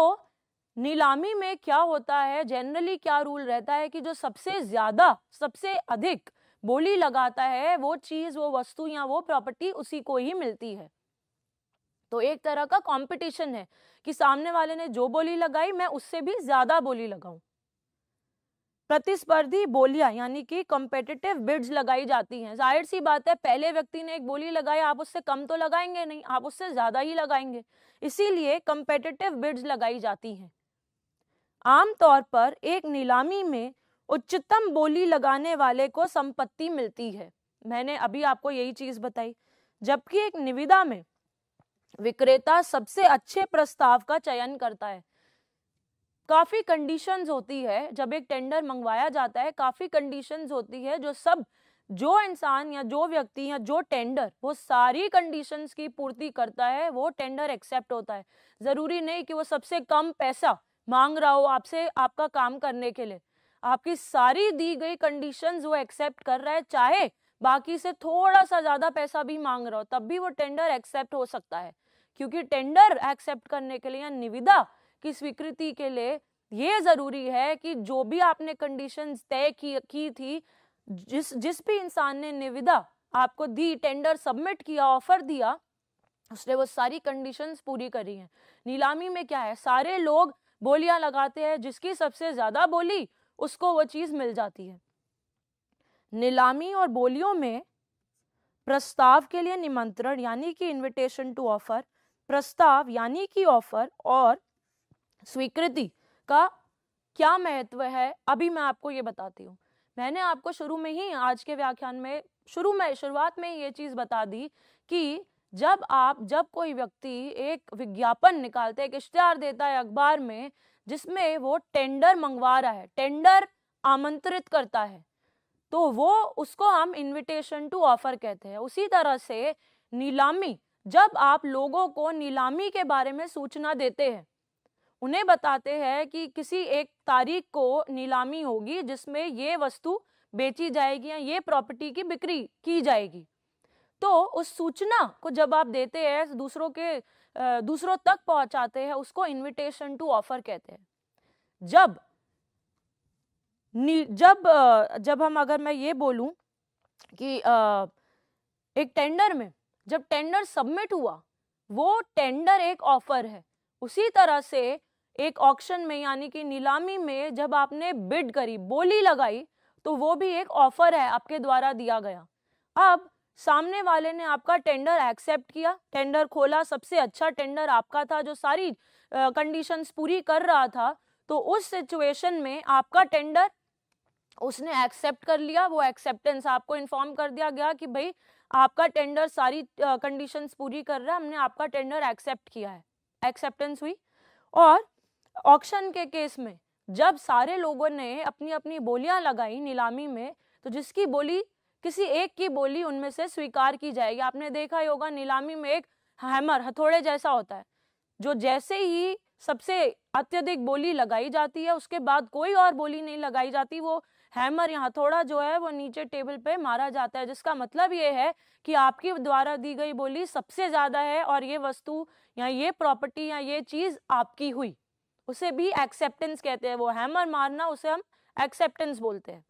नीलामी में क्या होता है जनरली क्या रूल रहता है कि जो सबसे ज्यादा सबसे अधिक बोली लगाता है वो चीज वो वस्तु या वो प्रॉपर्टी उसी को ही मिलती है तो एक तरह का कंपटीशन है कि सामने वाले ने जो बोली लगाई मैं उससे भी ज्यादा बोली लगाऊं प्रतिस्पर्धी बोलियां यानी कि कॉम्पिटिटिव बिड्स लगाई जाती हैं जाहिर सी बात है पहले व्यक्ति ने एक बोली लगाई आप उससे कम तो लगाएंगे नहीं आप उससे ज्यादा ही लगाएंगे इसीलिए कॉम्पिटिटिव बिड्स लगाई जाती हैं आमतौर पर एक नीलामी में उच्चतम बोली लगाने वाले को संपत्ति मिलती है मैंने अभी आपको यही चीज बताई जबकि एक निविदा में विक्रेता सबसे अच्छे प्रस्ताव का चयन करता है काफी कंडीशंस होती है जब एक टेंडर मंगवाया जाता है काफी कंडीशंस होती है जो सब जो इंसान या जो व्यक्ति या जो टेंडर वो सारी कंडीशंस की पूर्ति करता है वो टेंडर एक्सेप्ट होता है ज़रूरी नहीं कि वो सबसे कम पैसा मांग रहा हो आपसे आपका काम करने के लिए आपकी सारी दी गई कंडीशंस वो एक्सेप्ट कर रहा है चाहे बाकी से थोड़ा सा ज्यादा पैसा भी मांग रहा हो तब भी वो टेंडर एक्सेप्ट हो सकता है क्योंकि टेंडर एक्सेप्ट करने के लिए या निविदा की स्वीकृति के लिए ये जरूरी है कि जो भी आपने कंडीशन तय की, की थी जिस जिस भी इंसान ने निविदा आपको दी टेंडर सबमिट किया ऑफर दिया उसने वो सारी कंडीशंस पूरी करी हैं नीलामी में क्या है सारे लोग बोलियां लगाते हैं जिसकी सबसे ज्यादा बोली उसको वो चीज मिल जाती है नीलामी और बोलियों में प्रस्ताव के लिए निमंत्रण यानी कि इनविटेशन टू ऑफर प्रस्ताव यानी कि ऑफर और स्वीकृति का क्या महत्व है अभी मैं आपको ये बताती हूँ मैंने आपको शुरू में ही आज के व्याख्यान में शुरू में शुरुआत में ये चीज़ बता दी कि जब आप जब कोई व्यक्ति एक विज्ञापन निकालता है एक इश्तेहार देता है अखबार में जिसमें वो टेंडर मंगवा रहा है टेंडर आमंत्रित करता है तो वो उसको हम इनविटेशन टू ऑफर कहते हैं उसी तरह से नीलामी जब आप लोगों को नीलामी के बारे में सूचना देते हैं उन्हें बताते हैं कि किसी एक तारीख को नीलामी होगी जिसमें ये वस्तु बेची जाएगी या ये प्रॉपर्टी की बिक्री की जाएगी तो उस सूचना को जब आप देते हैं दूसरों के दूसरों तक पहुंचाते हैं उसको इनविटेशन टू ऑफर कहते हैं जब जब जब हम अगर मैं ये बोलूं कि एक टेंडर में जब टेंडर सबमिट हुआ वो टेंडर एक ऑफर है उसी तरह से एक ऑक्शन में यानी कि नीलामी में जब आपने बिड करी बोली लगाई तो वो भी एक ऑफर है आपके द्वारा दिया गया अब सामने वाले ने आपका टेंडर एक्सेप्ट किया टेंडर खोला सबसे अच्छा टेंडर आपका था जो सारी कंडीशंस uh, पूरी कर रहा था तो उस सिचुएशन में आपका टेंडर उसने एक्सेप्ट कर लिया वो एक्सेप्टेंस आपको इन्फॉर्म कर दिया गया कि भाई आपका टेंडर सारी कंडीशंस uh, पूरी कर रहा है हमने आपका टेंडर एक्सेप्ट किया है एक्सेप्टेंस हुई और ऑक्शन के केस में जब सारे लोगों ने अपनी अपनी बोलियां लगाई नीलामी में तो जिसकी बोली किसी एक की बोली उनमें से स्वीकार की जाएगी आपने देखा ही होगा नीलामी में एक हैमर हथौड़े जैसा होता है जो जैसे ही सबसे अत्यधिक बोली लगाई जाती है उसके बाद कोई और बोली नहीं लगाई जाती वो हैमर या हथौड़ा जो है वो नीचे टेबल पे मारा जाता है जिसका मतलब ये है कि आपकी द्वारा दी गई बोली सबसे ज़्यादा है और ये वस्तु या ये प्रॉपर्टी या ये चीज़ आपकी हुई उसे भी एक्सेप्टेंस कहते हैं वो हैमर मारना उसे हम एक्सेप्टेंस बोलते हैं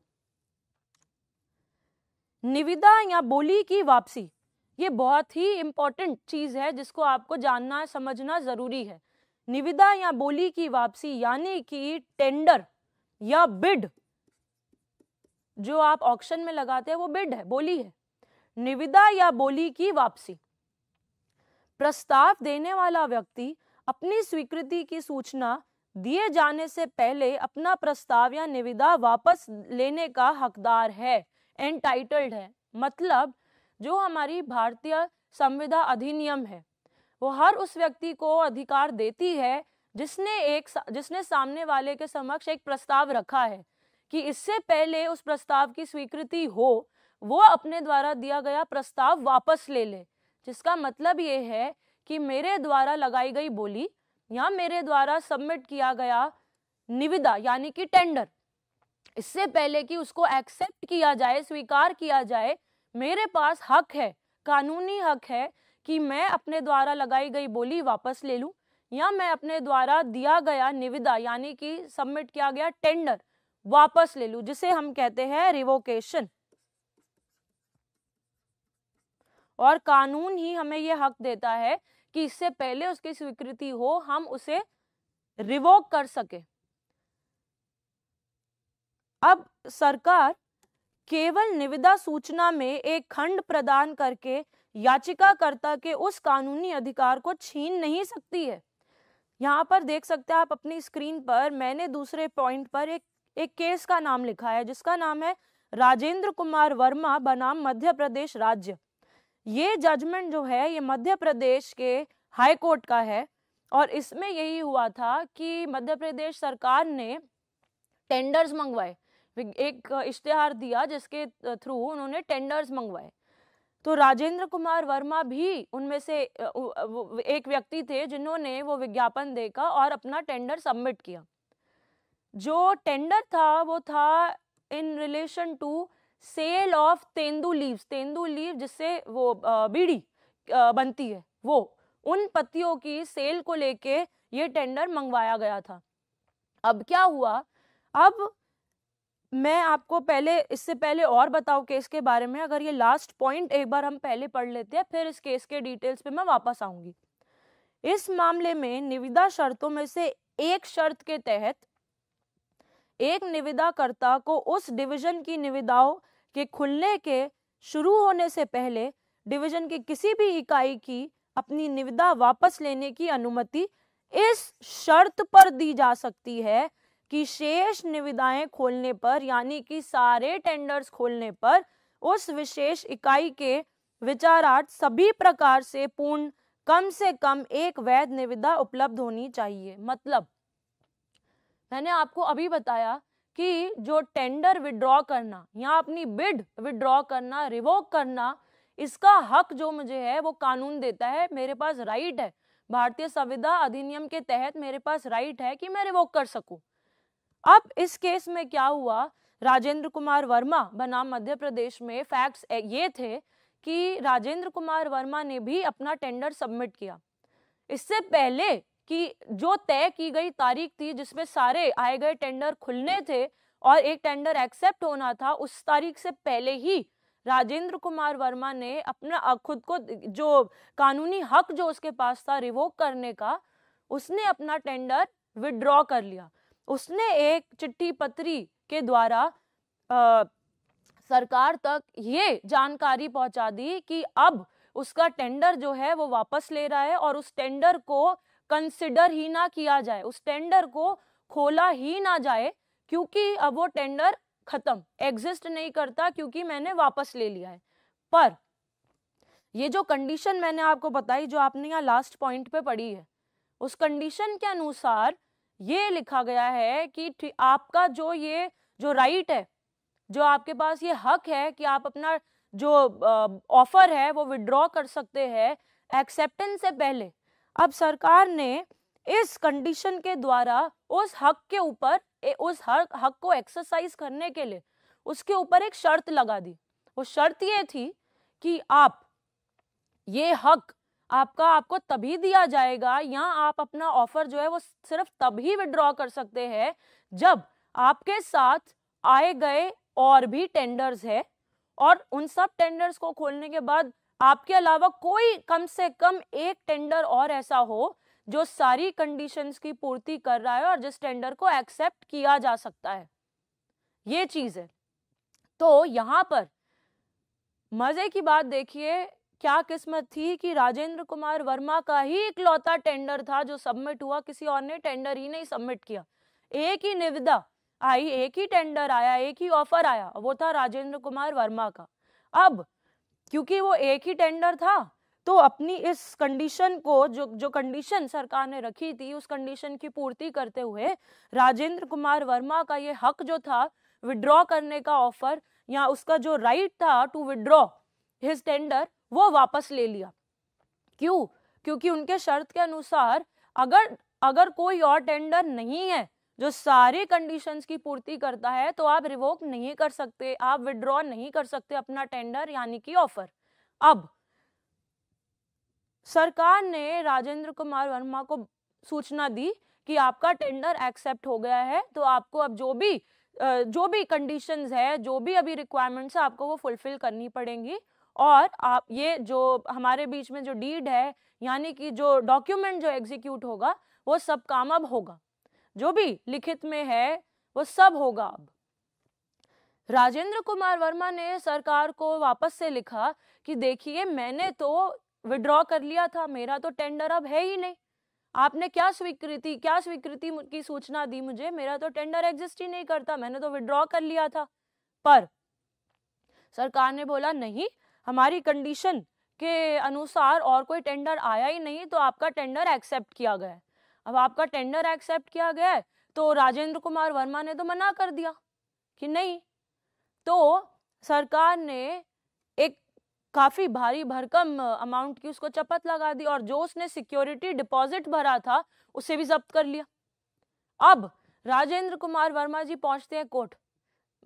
निविदा या बोली की वापसी ये बहुत ही इम्पॉर्टेंट चीज़ है जिसको आपको जानना समझना ज़रूरी है निविदा या बोली की वापसी यानी कि टेंडर या बिड जो आप ऑक्शन में लगाते हैं वो बिड है बोली है निविदा या बोली की वापसी प्रस्ताव देने वाला व्यक्ति अपनी स्वीकृति की सूचना दिए जाने से पहले अपना प्रस्ताव या निविदा वापस लेने का हकदार है एंटाइटल्ड है मतलब जो हमारी भारतीय संविधा अधिनियम है वो हर उस व्यक्ति को अधिकार देती है जिसने एक जिसने सामने वाले के समक्ष एक प्रस्ताव रखा है कि इससे पहले उस प्रस्ताव की स्वीकृति हो वो अपने द्वारा दिया गया प्रस्ताव वापस ले ले जिसका मतलब ये है कि मेरे द्वारा लगाई गई बोली या मेरे द्वारा सबमिट किया गया निविदा यानी कि टेंडर इससे पहले कि उसको एक्सेप्ट किया जाए स्वीकार किया जाए मेरे पास हक है कानूनी हक है कि मैं अपने द्वारा लगाई गई बोली वापस ले लूं या मैं अपने द्वारा दिया गया निविदा यानी कि सबमिट किया गया टेंडर वापस ले लूं जिसे हम कहते हैं रिवोकेशन और कानून ही हमें यह हक देता है कि इससे पहले उसकी स्वीकृति हो हम उसे रिवोक कर सके अब सरकार केवल निविदा सूचना में एक खंड प्रदान करके याचिकाकर्ता के उस कानूनी अधिकार को छीन नहीं सकती है यहाँ पर देख सकते हैं आप अपनी स्क्रीन पर मैंने दूसरे पॉइंट पर एक एक केस का नाम लिखा है जिसका नाम है राजेंद्र कुमार वर्मा बनाम मध्य प्रदेश राज्य ये जजमेंट जो है ये मध्य प्रदेश के हाई कोर्ट का है और इसमें यही हुआ था कि मध्य प्रदेश सरकार ने टेंडर्स मंगवाए एक इश्तेहार दिया जिसके थ्रू उन्होंने टेंडर्स मंगवाए तो राजेंद्र कुमार वर्मा भी उनमें से एक व्यक्ति थे जिन्होंने वो विज्ञापन देखा और अपना टेंडर सबमिट किया जो टेंडर था वो था in relation to sale of tendu leaves tendu leave जिससे वो बीड़ी बनती है वो उन पत्तियों की सेल को लेके ये टेंडर मंगवाया गया था अब क्या हुआ अब मैं आपको पहले इससे पहले और बताऊँ केस के बारे में अगर ये लास्ट पॉइंट एक बार हम पहले पढ़ लेते हैं फिर इस केस के डिटेल्स पे मैं वापस आऊंगी इस मामले में निविदा शर्तों में से एक शर्त के तहत एक निविदाकर्ता को उस डिवीजन की निविदाओं के खुलने के शुरू होने से पहले डिवीजन की किसी भी इकाई की अपनी निविदा वापस लेने की अनुमति इस शर्त पर दी जा सकती है कि शेष निविदाएं खोलने पर यानी कि सारे टेंडर्स खोलने पर उस विशेष इकाई के विचारार्थ सभी प्रकार से पूर्ण कम से कम एक वैध निविदा उपलब्ध होनी चाहिए मतलब मैंने आपको अभी बताया कि जो टेंडर विड्रॉ करना या अपनी बिड विड्रॉ करना रिवोक करना इसका हक जो मुझे है वो कानून देता है मेरे पास राइट है भारतीय संविदा अधिनियम के तहत मेरे पास राइट है कि मैं रिवोक कर सकूं अब इस केस में क्या हुआ राजेंद्र कुमार वर्मा बनाम मध्य प्रदेश में फैक्ट्स ये थे कि राजेंद्र कुमार वर्मा ने भी अपना टेंडर सबमिट किया इससे पहले कि जो तय की गई तारीख थी जिसमें सारे आए गए टेंडर खुलने थे और एक टेंडर एक्सेप्ट होना था उस तारीख से पहले ही राजेंद्र कुमार वर्मा ने अपना खुद को जो कानूनी हक जो उसके पास था रिवोक करने का उसने अपना टेंडर विड्रॉ कर लिया उसने एक चिट्ठी पत्री के द्वारा आ, सरकार तक ये जानकारी पहुंचा दी कि अब उसका टेंडर जो है वो वापस ले रहा है और उस टेंडर को कंसिडर ही ना किया जाए उस टेंडर को खोला ही ना जाए क्योंकि अब वो टेंडर खत्म एग्जिस्ट नहीं करता क्योंकि मैंने वापस ले लिया है पर ये जो कंडीशन मैंने आपको बताई जो आपने यहाँ लास्ट पॉइंट पे पढ़ी है उस कंडीशन के अनुसार ये लिखा गया है कि आपका जो ये जो राइट है जो आपके पास ये हक है कि आप अपना जो ऑफर है वो विड्रॉ कर सकते हैं एक्सेप्टेंस से पहले अब सरकार ने इस कंडीशन के द्वारा उस हक के ऊपर उस हक हक को एक्सरसाइज करने के लिए उसके ऊपर एक शर्त लगा दी वो शर्त ये थी कि आप ये हक आपका आपको तभी दिया जाएगा या आप अपना ऑफर जो है वो सिर्फ तभी विड्रॉ कर सकते हैं जब आपके साथ आए गए और भी टेंडर्स है और उन सब टेंडर्स को खोलने के बाद आपके अलावा कोई कम से कम एक टेंडर और ऐसा हो जो सारी कंडीशंस की पूर्ति कर रहा है और जिस टेंडर को एक्सेप्ट किया जा सकता है ये चीज है तो यहां पर मजे की बात देखिए क्या किस्मत थी कि राजेंद्र कुमार वर्मा का ही इकलौता टेंडर था जो सबमिट हुआ किसी और ने टेंडर ही नहीं सबमिट किया एक ही निविदा आई एक ही टेंडर आया एक ही ऑफर आया वो था राजेंद्र कुमार वर्मा का अब क्योंकि वो एक ही टेंडर था तो अपनी इस कंडीशन को जो जो कंडीशन सरकार ने रखी थी उस कंडीशन की पूर्ति करते हुए राजेंद्र कुमार वर्मा का ये हक जो था विड्रॉ करने का ऑफर या उसका जो राइट था टू विड्रॉ हिज टेंडर वो वापस ले लिया क्यों क्योंकि उनके शर्त के अनुसार अगर अगर कोई और टेंडर नहीं है जो सारी कंडीशंस की पूर्ति करता है तो आप रिवोक नहीं कर सकते आप विड्रॉ नहीं कर सकते अपना टेंडर यानी कि ऑफर अब सरकार ने राजेंद्र कुमार वर्मा को सूचना दी कि आपका टेंडर एक्सेप्ट हो गया है तो आपको अब जो भी जो भी कंडीशंस है जो भी अभी रिक्वायरमेंट्स है आपको वो फुलफिल करनी पड़ेंगी और आप ये जो हमारे बीच में जो डीड है यानी कि जो डॉक्यूमेंट जो एग्जीक्यूट होगा वो सब काम अब होगा जो भी लिखित में है वो सब होगा अब राजेंद्र कुमार वर्मा ने सरकार को वापस से लिखा कि देखिए मैंने तो विड्रॉ कर लिया था मेरा तो टेंडर अब है ही नहीं आपने क्या स्वीकृति क्या स्वीकृति की सूचना दी मुझे मेरा तो टेंडर एग्जिस्ट ही नहीं करता मैंने तो विड्रॉ कर लिया था पर सरकार ने बोला नहीं हमारी कंडीशन के अनुसार और कोई टेंडर आया ही नहीं तो आपका टेंडर एक्सेप्ट किया गया है अब आपका टेंडर एक्सेप्ट किया गया है तो राजेंद्र कुमार वर्मा ने तो मना कर दिया कि नहीं तो सरकार ने एक काफ़ी भारी भरकम अमाउंट की उसको चपत लगा दी और जो उसने सिक्योरिटी डिपॉजिट भरा था उसे भी जब्त कर लिया अब राजेंद्र कुमार वर्मा जी पहुंचते हैं court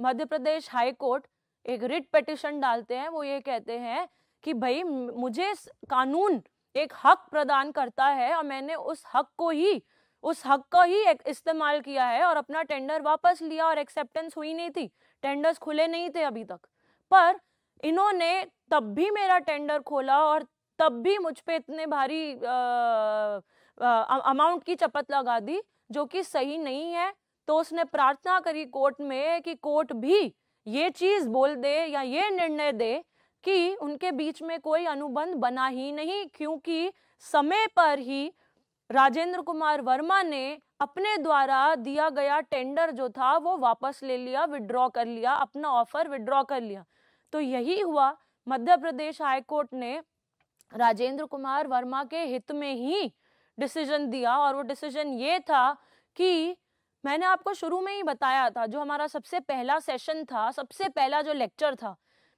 Madhya Pradesh high court एक रिट पटिशन डालते हैं वो ये कहते हैं कि भाई मुझे कानून एक हक प्रदान करता है और मैंने उस हक को ही उस हक का ही इस्तेमाल किया है और अपना टेंडर वापस लिया और एक्सेप्टेंस हुई नहीं थी टेंडर्स खुले नहीं थे अभी तक पर इन्होंने तब भी मेरा टेंडर खोला और तब भी मुझ पर इतने भारी अमाउंट की चपत लगा दी जो कि सही नहीं है तो उसने प्रार्थना करी कोर्ट में कि कोर्ट भी ये चीज़ बोल दे या ये निर्णय दे कि उनके बीच में कोई अनुबंध बना ही नहीं क्योंकि समय पर ही राजेंद्र कुमार वर्मा ने अपने द्वारा दिया गया टेंडर जो था वो वापस ले लिया विड्रॉ कर लिया अपना ऑफर विड्रॉ कर लिया तो यही हुआ मध्य प्रदेश हाईकोर्ट ने राजेंद्र कुमार वर्मा के हित में ही डिसीजन दिया और वो डिसीजन ये था कि मैंने आपको शुरू में ही बताया था जो हमारा सबसे पहला सेशन था सबसे पहला जो लेक्चर था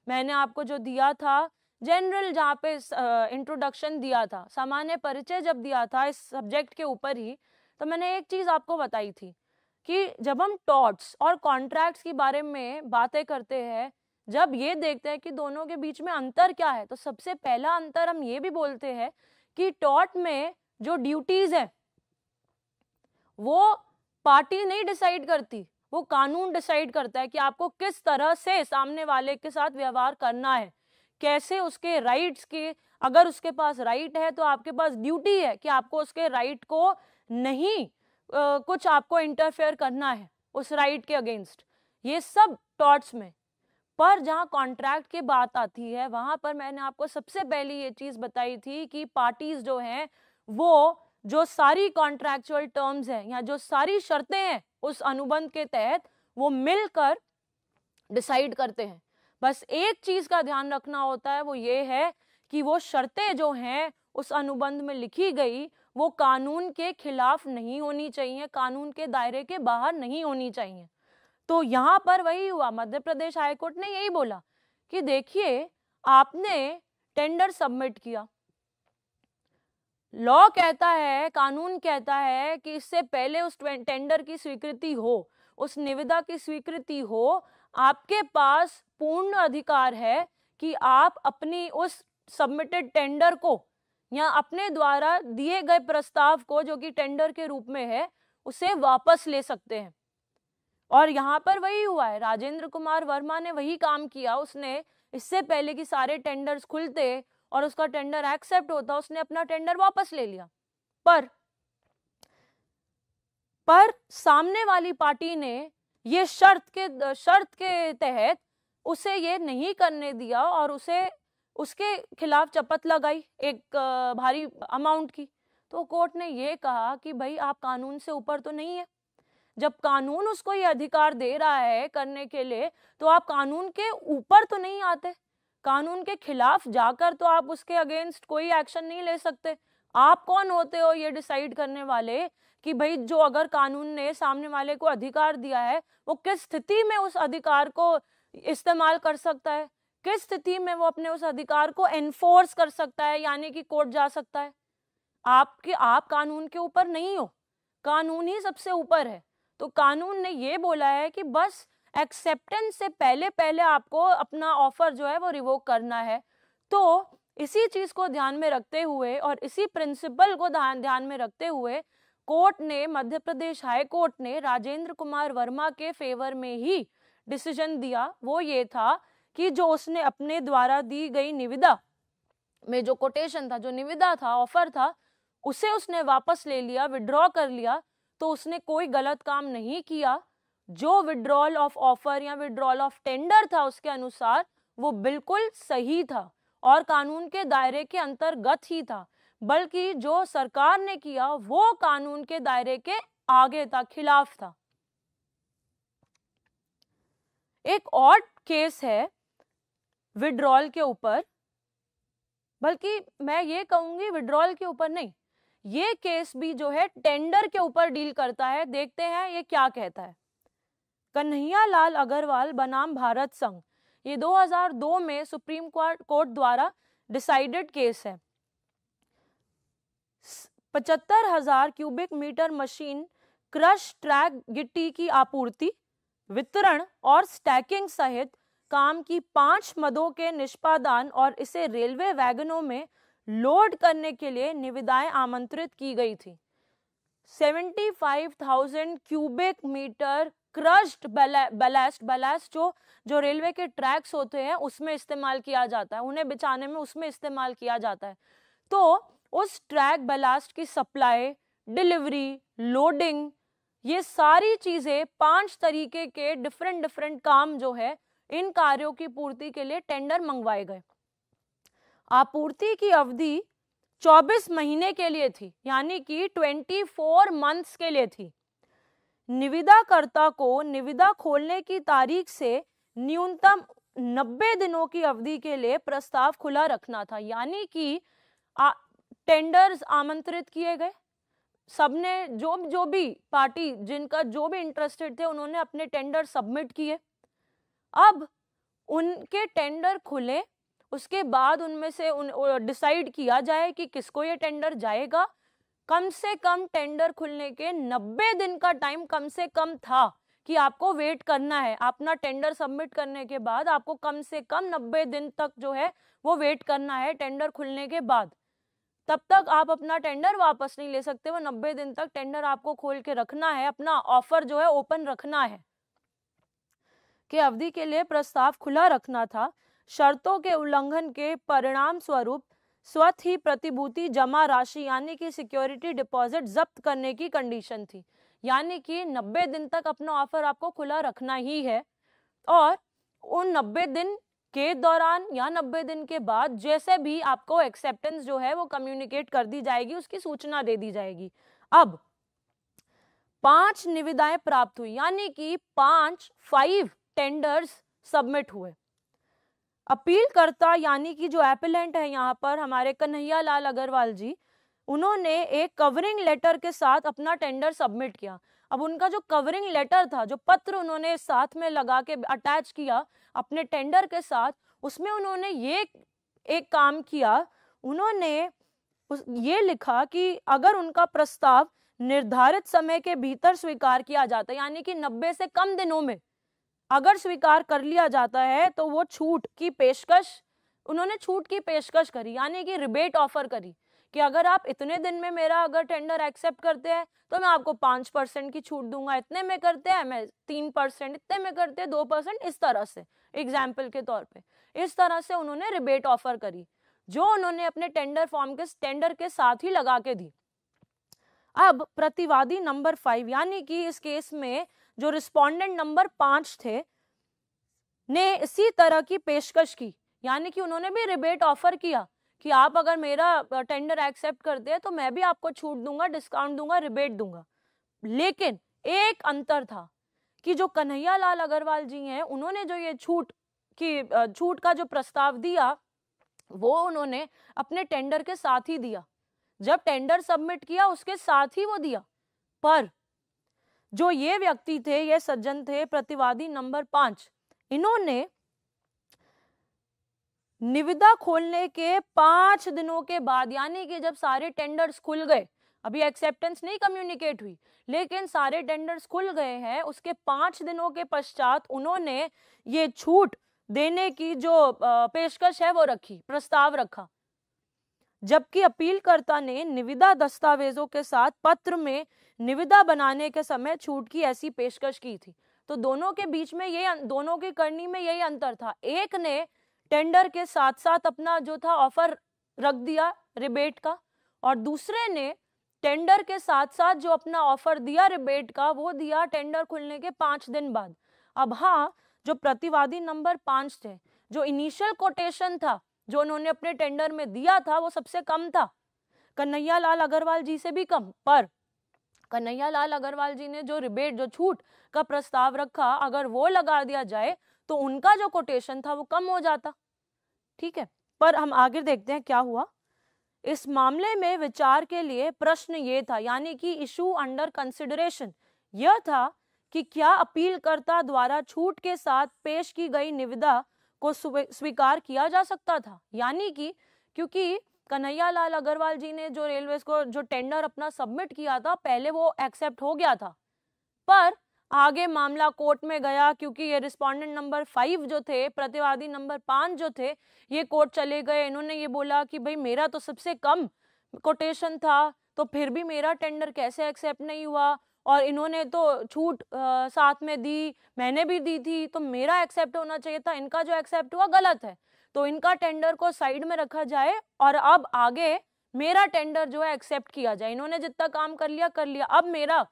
मैंने आपको जो दिया था जनरल जहाँ पे इंट्रोडक्शन दिया था सामान्य परिचय जब दिया था इस सब्जेक्ट के ऊपर ही तो मैंने एक चीज़ आपको बताई थी कि जब हम टॉट्स और कॉन्ट्रैक्ट्स के बारे में बातें करते हैं जब ये देखते हैं कि दोनों के बीच में अंतर क्या है तो सबसे पहला अंतर हम ये भी बोलते हैं कि टॉट में जो ड्यूटीज़ हैं वो पार्टी नहीं डिसाइड करती वो कानून डिसाइड करता है कि आपको किस तरह से सामने वाले के साथ व्यवहार करना है कैसे उसके राइट्स के अगर उसके पास राइट है तो आपके पास ड्यूटी है कि आपको उसके राइट को नहीं आ, कुछ आपको इंटरफेयर करना है उस राइट के अगेंस्ट ये सब टॉट्स में पर जहाँ कॉन्ट्रैक्ट की बात आती है वहाँ पर मैंने आपको सबसे पहले ये चीज़ बताई थी कि पार्टीज जो हैं वो जो सारी कॉन्ट्रैक्चुअल टर्म्स हैं या जो सारी शर्तें हैं उस अनुबंध के तहत वो मिलकर डिसाइड करते हैं बस एक चीज का ध्यान रखना होता है वो ये है कि वो शर्तें जो हैं उस अनुबंध में लिखी गई वो कानून के खिलाफ नहीं होनी चाहिए कानून के दायरे के बाहर नहीं होनी चाहिए तो यहाँ पर वही हुआ मध्य प्रदेश हाईकोर्ट ने यही बोला कि देखिए आपने टेंडर सबमिट किया लॉ कहता है कानून कहता है कि इससे पहले उस टेंडर की स्वीकृति हो उस निविदा की स्वीकृति हो आपके पास पूर्ण अधिकार है कि आप अपनी उस सबमिटेड टेंडर को या अपने द्वारा दिए गए प्रस्ताव को जो कि टेंडर के रूप में है उसे वापस ले सकते हैं और यहाँ पर वही हुआ है राजेंद्र कुमार वर्मा ने वही काम किया उसने इससे पहले कि सारे टेंडर्स खुलते और उसका टेंडर एक्सेप्ट होता उसने अपना टेंडर वापस ले लिया पर पर सामने वाली पार्टी ने ये शर्त के शर्त के तहत उसे ये नहीं करने दिया और उसे उसके खिलाफ चपत लगाई एक भारी अमाउंट की तो कोर्ट ने ये कहा कि भाई आप कानून से ऊपर तो नहीं है जब कानून उसको ये अधिकार दे रहा है करने के लिए तो आप कानून के ऊपर तो नहीं आते कानून के खिलाफ जाकर तो आप उसके अगेंस्ट कोई एक्शन नहीं ले सकते आप कौन होते हो ये डिसाइड करने वाले कि भाई जो अगर कानून ने सामने वाले को अधिकार दिया है वो किस स्थिति में उस अधिकार को इस्तेमाल कर सकता है किस स्थिति में वो अपने उस अधिकार को एनफोर्स कर सकता है यानी कि कोर्ट जा सकता है आपके आप कानून के ऊपर नहीं हो कानून ही सबसे ऊपर है तो कानून ने ये बोला है कि बस एक्सेप्टेंस से पहले पहले आपको अपना ऑफर जो है वो रिवोक करना है तो इसी चीज़ को ध्यान में रखते हुए और इसी प्रिंसिपल को ध्यान में रखते हुए कोर्ट ने मध्य प्रदेश हाई कोर्ट ने राजेंद्र कुमार वर्मा के फेवर में ही डिसीजन दिया वो ये था कि जो उसने अपने द्वारा दी गई निविदा में जो कोटेशन था जो निविदा था ऑफर था उसे उसने वापस ले लिया विड्रॉ कर लिया तो उसने कोई गलत काम नहीं किया जो विड्रॉल ऑफ ऑफर या विड्रॉल ऑफ टेंडर था उसके अनुसार वो बिल्कुल सही था और कानून के दायरे के अंतर्गत ही था बल्कि जो सरकार ने किया वो कानून के दायरे के आगे था खिलाफ था एक और केस है विड्रॉल के ऊपर बल्कि मैं ये कहूंगी विड्रॉल के ऊपर नहीं ये केस भी जो है टेंडर के ऊपर डील करता है देखते हैं ये क्या कहता है कन्हैया लाल अग्रवाल बनाम भारत संघ ये 2002 में सुप्रीम कोर्ट द्वारा डिसाइडेड केस है पचहत्तर हजार cubic metre machine crush track गिट्टी की आपूर्ति वितरण और स्टैकिंग सहित काम की पांच मदों के निष्पादन और इसे रेलवे वैगनों में लोड करने के लिए निविदाएं आमंत्रित की गई थी seventy five thousand cubic metre crushed ballast ballast जो जो रेलवे के ट्रैक्स होते हैं उसमें इस्तेमाल किया जाता है उन्हें बिछाने में उसमें इस्तेमाल किया जाता है तो उस ट्रैक बलास्ट की सप्लाई डिलीवरी लोडिंग ये सारी चीज़ें पांच तरीके के डिफरेंट डिफरेंट काम जो है इन कार्यों की पूर्ति के लिए टेंडर मंगवाए गए आपूर्ति की अवधि 24 महीने के लिए थी यानी कि 24 मंथ्स के लिए थी निविदाकर्ता को निविदा खोलने की तारीख से न्यूनतम 90 दिनों की अवधि के लिए प्रस्ताव खुला रखना था यानी कि टेंडर्स आमंत्रित किए गए सबने जो जो भी पार्टी जिनका जो भी इंटरेस्टेड थे उन्होंने अपने टेंडर सबमिट किए अब उनके टेंडर खुले उसके बाद उनमें से उन डिसाइड किया जाए कि किसको ये टेंडर जाएगा कम से कम टेंडर खुलने के 90 दिन का टाइम कम से कम था कि आपको वेट करना है अपना टेंडर सबमिट करने के बाद आपको कम से कम 90 दिन तक जो है वो वेट करना है टेंडर खुलने के बाद तब तक आप अपना टेंडर वापस नहीं ले सकते वो 90 दिन तक टेंडर आपको खोल के रखना है अपना ऑफर जो है ओपन रखना है के अवधि के लिए प्रस्ताव खुला रखना था शर्तों के उल्लंघन के परिणाम स्वरूप स्वत ही प्रतिभूति जमा राशि यानी कि सिक्योरिटी डिपॉजिट जब्त करने की कंडीशन थी यानी कि 90 दिन तक अपना ऑफर आपको खुला रखना ही है और उन 90 दिन के दौरान या 90 दिन के बाद जैसे भी आपको एक्सेप्टेंस जो है वो कम्युनिकेट कर दी जाएगी उसकी सूचना दे दी जाएगी अब पांच निविदाएं प्राप्त हुई यानी कि पांच फाइव टेंडर्स सबमिट हुए अपील करता यानी कि जो एपिलेंट है यहाँ पर हमारे कन्हैया लाल अग्रवाल जी उन्होंने एक कवरिंग लेटर के साथ अपना टेंडर सबमिट किया अब उनका जो कवरिंग लेटर था जो पत्र उन्होंने साथ में लगा के अटैच किया अपने टेंडर के साथ उसमें उन्होंने ये एक काम किया उन्होंने ये लिखा कि अगर उनका प्रस्ताव निर्धारित समय के भीतर स्वीकार किया जाता यानी कि 90 से कम दिनों में अगर स्वीकार कर लिया जाता है तो वो छूट की पेशकश उन्होंने छूट की पेशकश करी यानी कि रिबेट ऑफर करी कि अगर आप इतने दिन में मेरा अगर टेंडर एक्सेप्ट करते हैं तो मैं आपको पाँच परसेंट की छूट दूंगा इतने में करते हैं मैं तीन परसेंट इतने में करते हैं दो परसेंट इस तरह से एग्जाम्पल के तौर पे इस तरह से उन्होंने रिबेट ऑफर करी जो उन्होंने अपने टेंडर फॉर्म के टेंडर के साथ ही लगा के दी अब प्रतिवादी नंबर फाइव यानी कि इस केस में जो रिस्पोंडेंट नंबर पांच थे ने इसी तरह की पेशकश की यानी कि उन्होंने भी रिबेट ऑफर किया कि आप अगर मेरा टेंडर एक्सेप्ट कर दे तो मैं भी आपको छूट दूंगा डिस्काउंट दूंगा रिबेट दूंगा लेकिन एक अंतर था कि जो कन्हैया लाल अग्रवाल जी हैं उन्होंने जो ये छूट की छूट का जो प्रस्ताव दिया वो उन्होंने अपने टेंडर के साथ ही दिया जब टेंडर सबमिट किया उसके साथ ही वो दिया पर जो ये व्यक्ति थे ये सज्जन थे प्रतिवादी नंबर पांच इन्होंने निविदा खोलने के पांच दिनों के बाद यानी कि जब सारे टेंडर्स खुल गए अभी एक्सेप्टेंस नहीं कम्युनिकेट हुई लेकिन सारे टेंडर्स खुल गए हैं उसके पांच दिनों के पश्चात उन्होंने ये छूट देने की जो पेशकश है वो रखी प्रस्ताव रखा जबकि अपीलकर्ता ने निविदा दस्तावेजों के साथ पत्र में निविदा बनाने के समय छूट की ऐसी पेशकश की थी तो दोनों के बीच में यही अं, दोनों की करनी में यही अंतर था एक ने टेंडर के साथ साथ अपना जो था ऑफर रख दिया रिबेट का और दूसरे ने टेंडर के साथ साथ जो अपना ऑफर दिया रिबेट का वो दिया टेंडर खुलने के पांच दिन बाद अब हाँ जो प्रतिवादी नंबर पांच थे जो इनिशियल कोटेशन था जो उन्होंने अपने टेंडर में दिया था वो सबसे कम था कन्हैया लाल अग्रवाल जी से भी कम पर लाल अग्रवाल जी ने जो रिबेट जो छूट का प्रस्ताव रखा अगर वो लगा दिया जाए तो उनका जो कोटेशन था वो कम हो जाता ठीक है पर हम आगे देखते हैं क्या हुआ इस मामले में विचार के लिए प्रश्न ये था यानी कि इशू अंडर कंसिडरेशन यह था कि क्या अपीलकर्ता द्वारा छूट के साथ पेश की गई निविदा को स्वीकार किया जा सकता था यानी कि क्योंकि कन्हैया लाल अग्रवाल जी ने जो रेलवे को जो टेंडर अपना सबमिट किया था पहले वो एक्सेप्ट हो गया था पर आगे मामला कोर्ट में गया क्योंकि ये रिस्पॉन्डेंट नंबर फाइव जो थे प्रतिवादी नंबर पाँच जो थे ये कोर्ट चले गए इन्होंने ये बोला कि भाई मेरा तो सबसे कम कोटेशन था तो फिर भी मेरा टेंडर कैसे एक्सेप्ट नहीं हुआ और इन्होंने तो छूट आ, साथ में दी मैंने भी दी थी तो मेरा एक्सेप्ट होना चाहिए था इनका जो एक्सेप्ट हुआ गलत है तो इनका टेंडर को साइड में रखा जाए और अब आगे मेरा टेंडर जो है एक्सेप्ट किया जाए इन्होंने जितना काम कर लिया कर लिया अब मेरा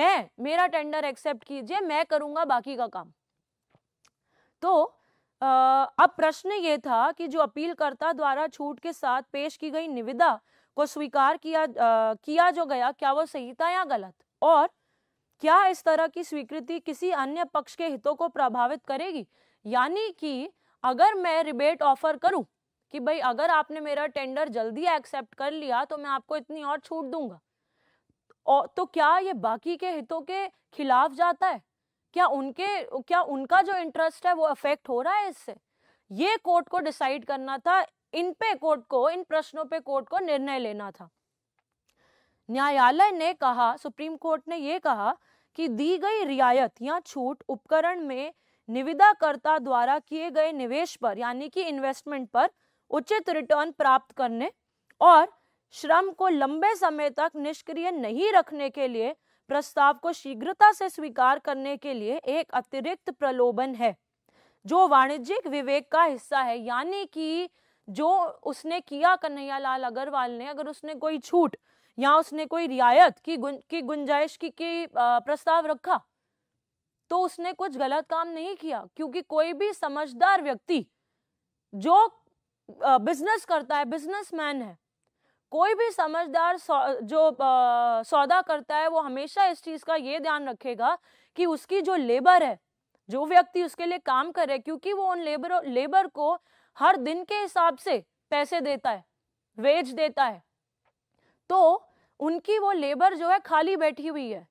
मैं मेरा टेंडर एक्सेप्ट कीजिए मैं करूंगा बाकी का काम तो अब प्रश्न ये था कि जो अपीलकर्ता द्वारा छूट के साथ पेश की गई निविदा को स्वीकार किया आ, किया जो गया क्या वो सही था या गलत और क्या इस तरह की स्वीकृति किसी अन्य पक्ष के हितों को प्रभावित करेगी यानी कि अगर मैं रिबेट ऑफर करूं कि भाई अगर आपने मेरा टेंडर जल्दी एक्सेप्ट कर लिया तो मैं आपको इतनी और छूट दूंगा और तो क्या ये बाकी के हितों के खिलाफ जाता है क्या उनके क्या उनका जो इंटरेस्ट है वो अफेक्ट हो रहा है इससे ये कोर्ट को डिसाइड करना था इन पे कोर्ट को इन प्रश्नों पे कोर्ट को निर्णय लेना था न्यायालय ने कहा सुप्रीम कोर्ट ने यह कहा कि दी गई रियायत या छूट उपकरण में निविदाकर्ता द्वारा किए गए निवेश पर यानी कि इन्वेस्टमेंट पर उचित रिटर्न प्राप्त करने और श्रम को लंबे समय तक निष्क्रिय नहीं रखने के लिए प्रस्ताव को शीघ्रता से स्वीकार करने के लिए एक अतिरिक्त प्रलोभन है जो वाणिज्यिक विवेक का हिस्सा है यानी कि जो उसने किया कन्हैयालाल अग्रवाल ने अगर उसने कोई छूट या उसने कोई रियायत की गुंजाइश की, की प्रस्ताव रखा तो उसने कुछ गलत काम नहीं किया क्योंकि कोई भी समझदार व्यक्ति जो बिजनेस करता है बिजनेसमैन है कोई भी समझदार जो सौदा करता है वो हमेशा इस चीज़ का ये ध्यान रखेगा कि उसकी जो लेबर है जो व्यक्ति उसके लिए काम करे क्योंकि वो उन लेबर लेबर को हर दिन के हिसाब से पैसे देता है वेज देता है तो उनकी वो लेबर जो है खाली बैठी हुई है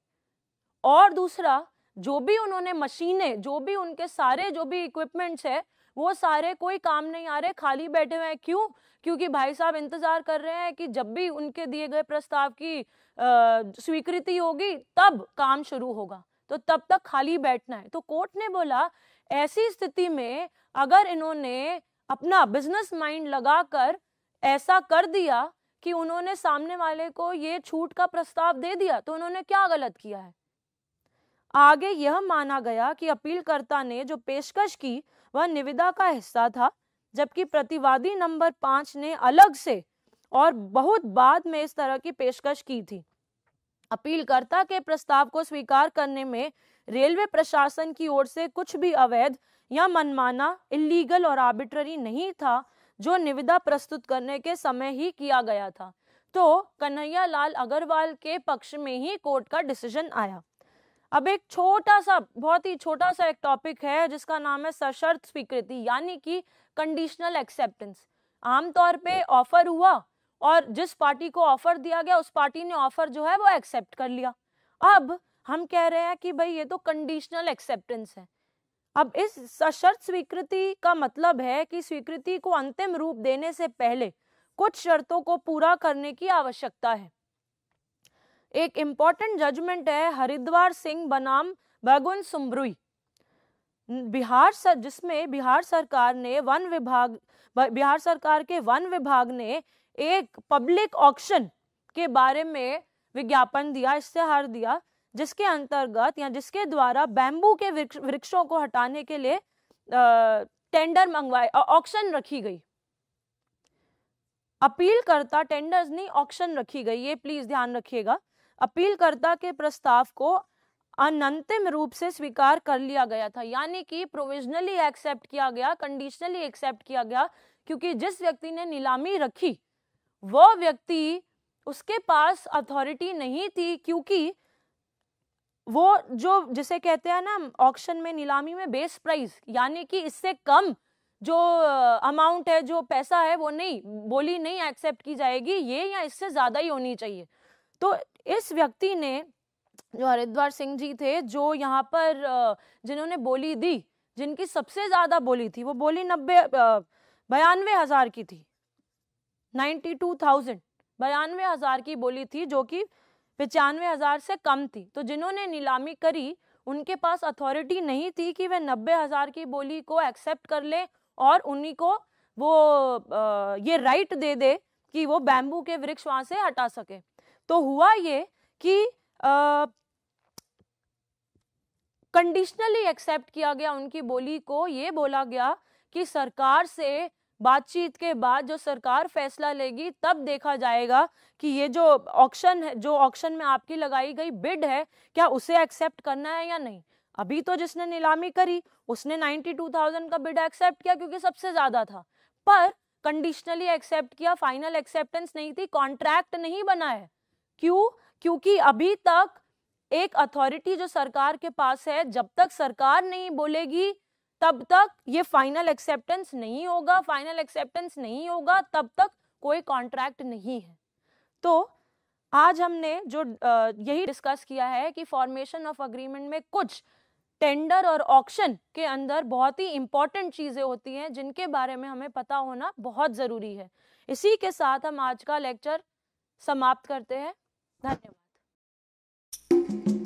और दूसरा जो भी उन्होंने मशीनें जो भी उनके सारे जो भी इक्विपमेंट्स है वो सारे कोई काम नहीं आ रहे खाली बैठे हुए हैं क्यों क्योंकि भाई साहब इंतजार कर रहे हैं कि जब भी उनके दिए गए प्रस्ताव की स्वीकृति होगी तब काम शुरू होगा तो तब तक खाली बैठना है तो कोर्ट ने बोला ऐसी स्थिति में अगर इन्होंने अपना बिजनेस माइंड लगाकर ऐसा कर दिया कि उन्होंने सामने वाले को ये छूट का प्रस्ताव दे दिया तो उन्होंने क्या गलत किया है आगे यह माना गया कि अपीलकर्ता ने जो पेशकश की वह निविदा का हिस्सा था जबकि प्रतिवादी नंबर पांच ने अलग से और बहुत बाद में इस तरह की पेशकश की थी अपीलकर्ता के प्रस्ताव को स्वीकार करने में रेलवे प्रशासन की ओर से कुछ भी अवैध या मनमाना इलीगल और आर्बिट्ररी नहीं था जो निविदा प्रस्तुत करने के समय ही किया गया था तो कन्हैया लाल अग्रवाल के पक्ष में ही कोर्ट का डिसीजन आया अब एक छोटा सा बहुत ही छोटा सा एक टॉपिक है जिसका नाम है सशर्त स्वीकृति यानी कि कंडीशनल एक्सेप्टेंस आमतौर पे ऑफर हुआ और जिस पार्टी को ऑफर दिया गया उस पार्टी ने ऑफर जो है वो एक्सेप्ट कर लिया अब हम कह रहे हैं कि भाई ये तो कंडीशनल एक्सेप्टेंस है अब इस सशर्त स्वीकृति का मतलब है कि स्वीकृति को अंतिम रूप देने से पहले कुछ शर्तों को पूरा करने की आवश्यकता है एक इम्पॉर्टेंट जजमेंट है हरिद्वार सिंह बनाम बगुन सुमरुई बिहार सर जिसमें बिहार सरकार ने वन विभाग बिहार सरकार के वन विभाग ने एक पब्लिक ऑक्शन के बारे में विज्ञापन दिया इश्तेहार दिया जिसके अंतर्गत या जिसके द्वारा बैम्बू के वृक्षों को हटाने के लिए टेंडर मंगवाए ऑक्शन रखी गई अपील करता टेंडर्स नहीं ऑक्शन रखी गई ये प्लीज ध्यान रखिएगा अपीलकर्ता के प्रस्ताव को अनंतिम रूप से स्वीकार कर लिया गया था यानी कि प्रोविजनली एक्सेप्ट किया गया कंडीशनली एक्सेप्ट किया गया क्योंकि जिस व्यक्ति ने नीलामी रखी वह व्यक्ति उसके पास अथॉरिटी नहीं थी क्योंकि वो जो जिसे कहते हैं ना ऑक्शन में नीलामी में बेस प्राइस यानी कि इससे कम जो अमाउंट है जो पैसा है वो नहीं बोली नहीं एक्सेप्ट की जाएगी ये या इससे ज़्यादा ही होनी चाहिए तो इस व्यक्ति ने जो हरिद्वार सिंह जी थे जो यहाँ पर जिन्होंने बोली दी जिनकी सबसे ज़्यादा बोली थी वो बोली नब्बे बयानवे हज़ार की थी नाइन्टी टू थाउजेंड बयानवे हज़ार की बोली थी जो कि पचानवे हज़ार से कम थी तो जिन्होंने नीलामी करी उनके पास अथॉरिटी नहीं थी कि वे नब्बे हज़ार की बोली को एक्सेप्ट कर लें और उन्हीं को वो ये राइट दे दे कि वो बैम्बू के वृक्ष वहाँ से हटा सके तो हुआ ये कि कंडीशनली एक्सेप्ट किया गया उनकी बोली को ये बोला गया कि सरकार से बातचीत के बाद जो सरकार फैसला लेगी तब देखा जाएगा कि ये जो ऑक्शन है जो ऑक्शन में आपकी लगाई गई बिड है क्या उसे एक्सेप्ट करना है या नहीं अभी तो जिसने नीलामी करी उसने 92,000 का बिड एक्सेप्ट किया क्योंकि सबसे ज़्यादा था पर कंडीशनली एक्सेप्ट किया फाइनल एक्सेप्टेंस नहीं थी कॉन्ट्रैक्ट नहीं बना है क्यों क्योंकि अभी तक एक अथॉरिटी जो सरकार के पास है जब तक सरकार नहीं बोलेगी तब तक ये फाइनल एक्सेप्टेंस नहीं होगा फाइनल एक्सेप्टेंस नहीं होगा तब तक कोई कॉन्ट्रैक्ट नहीं है तो आज हमने जो यही डिस्कस किया है कि फॉर्मेशन ऑफ अग्रीमेंट में कुछ टेंडर और ऑक्शन के अंदर बहुत ही इम्पॉर्टेंट चीज़ें होती हैं जिनके बारे में हमें पता होना बहुत ज़रूरी है इसी के साथ हम आज का लेक्चर समाप्त करते हैं धन्यवाद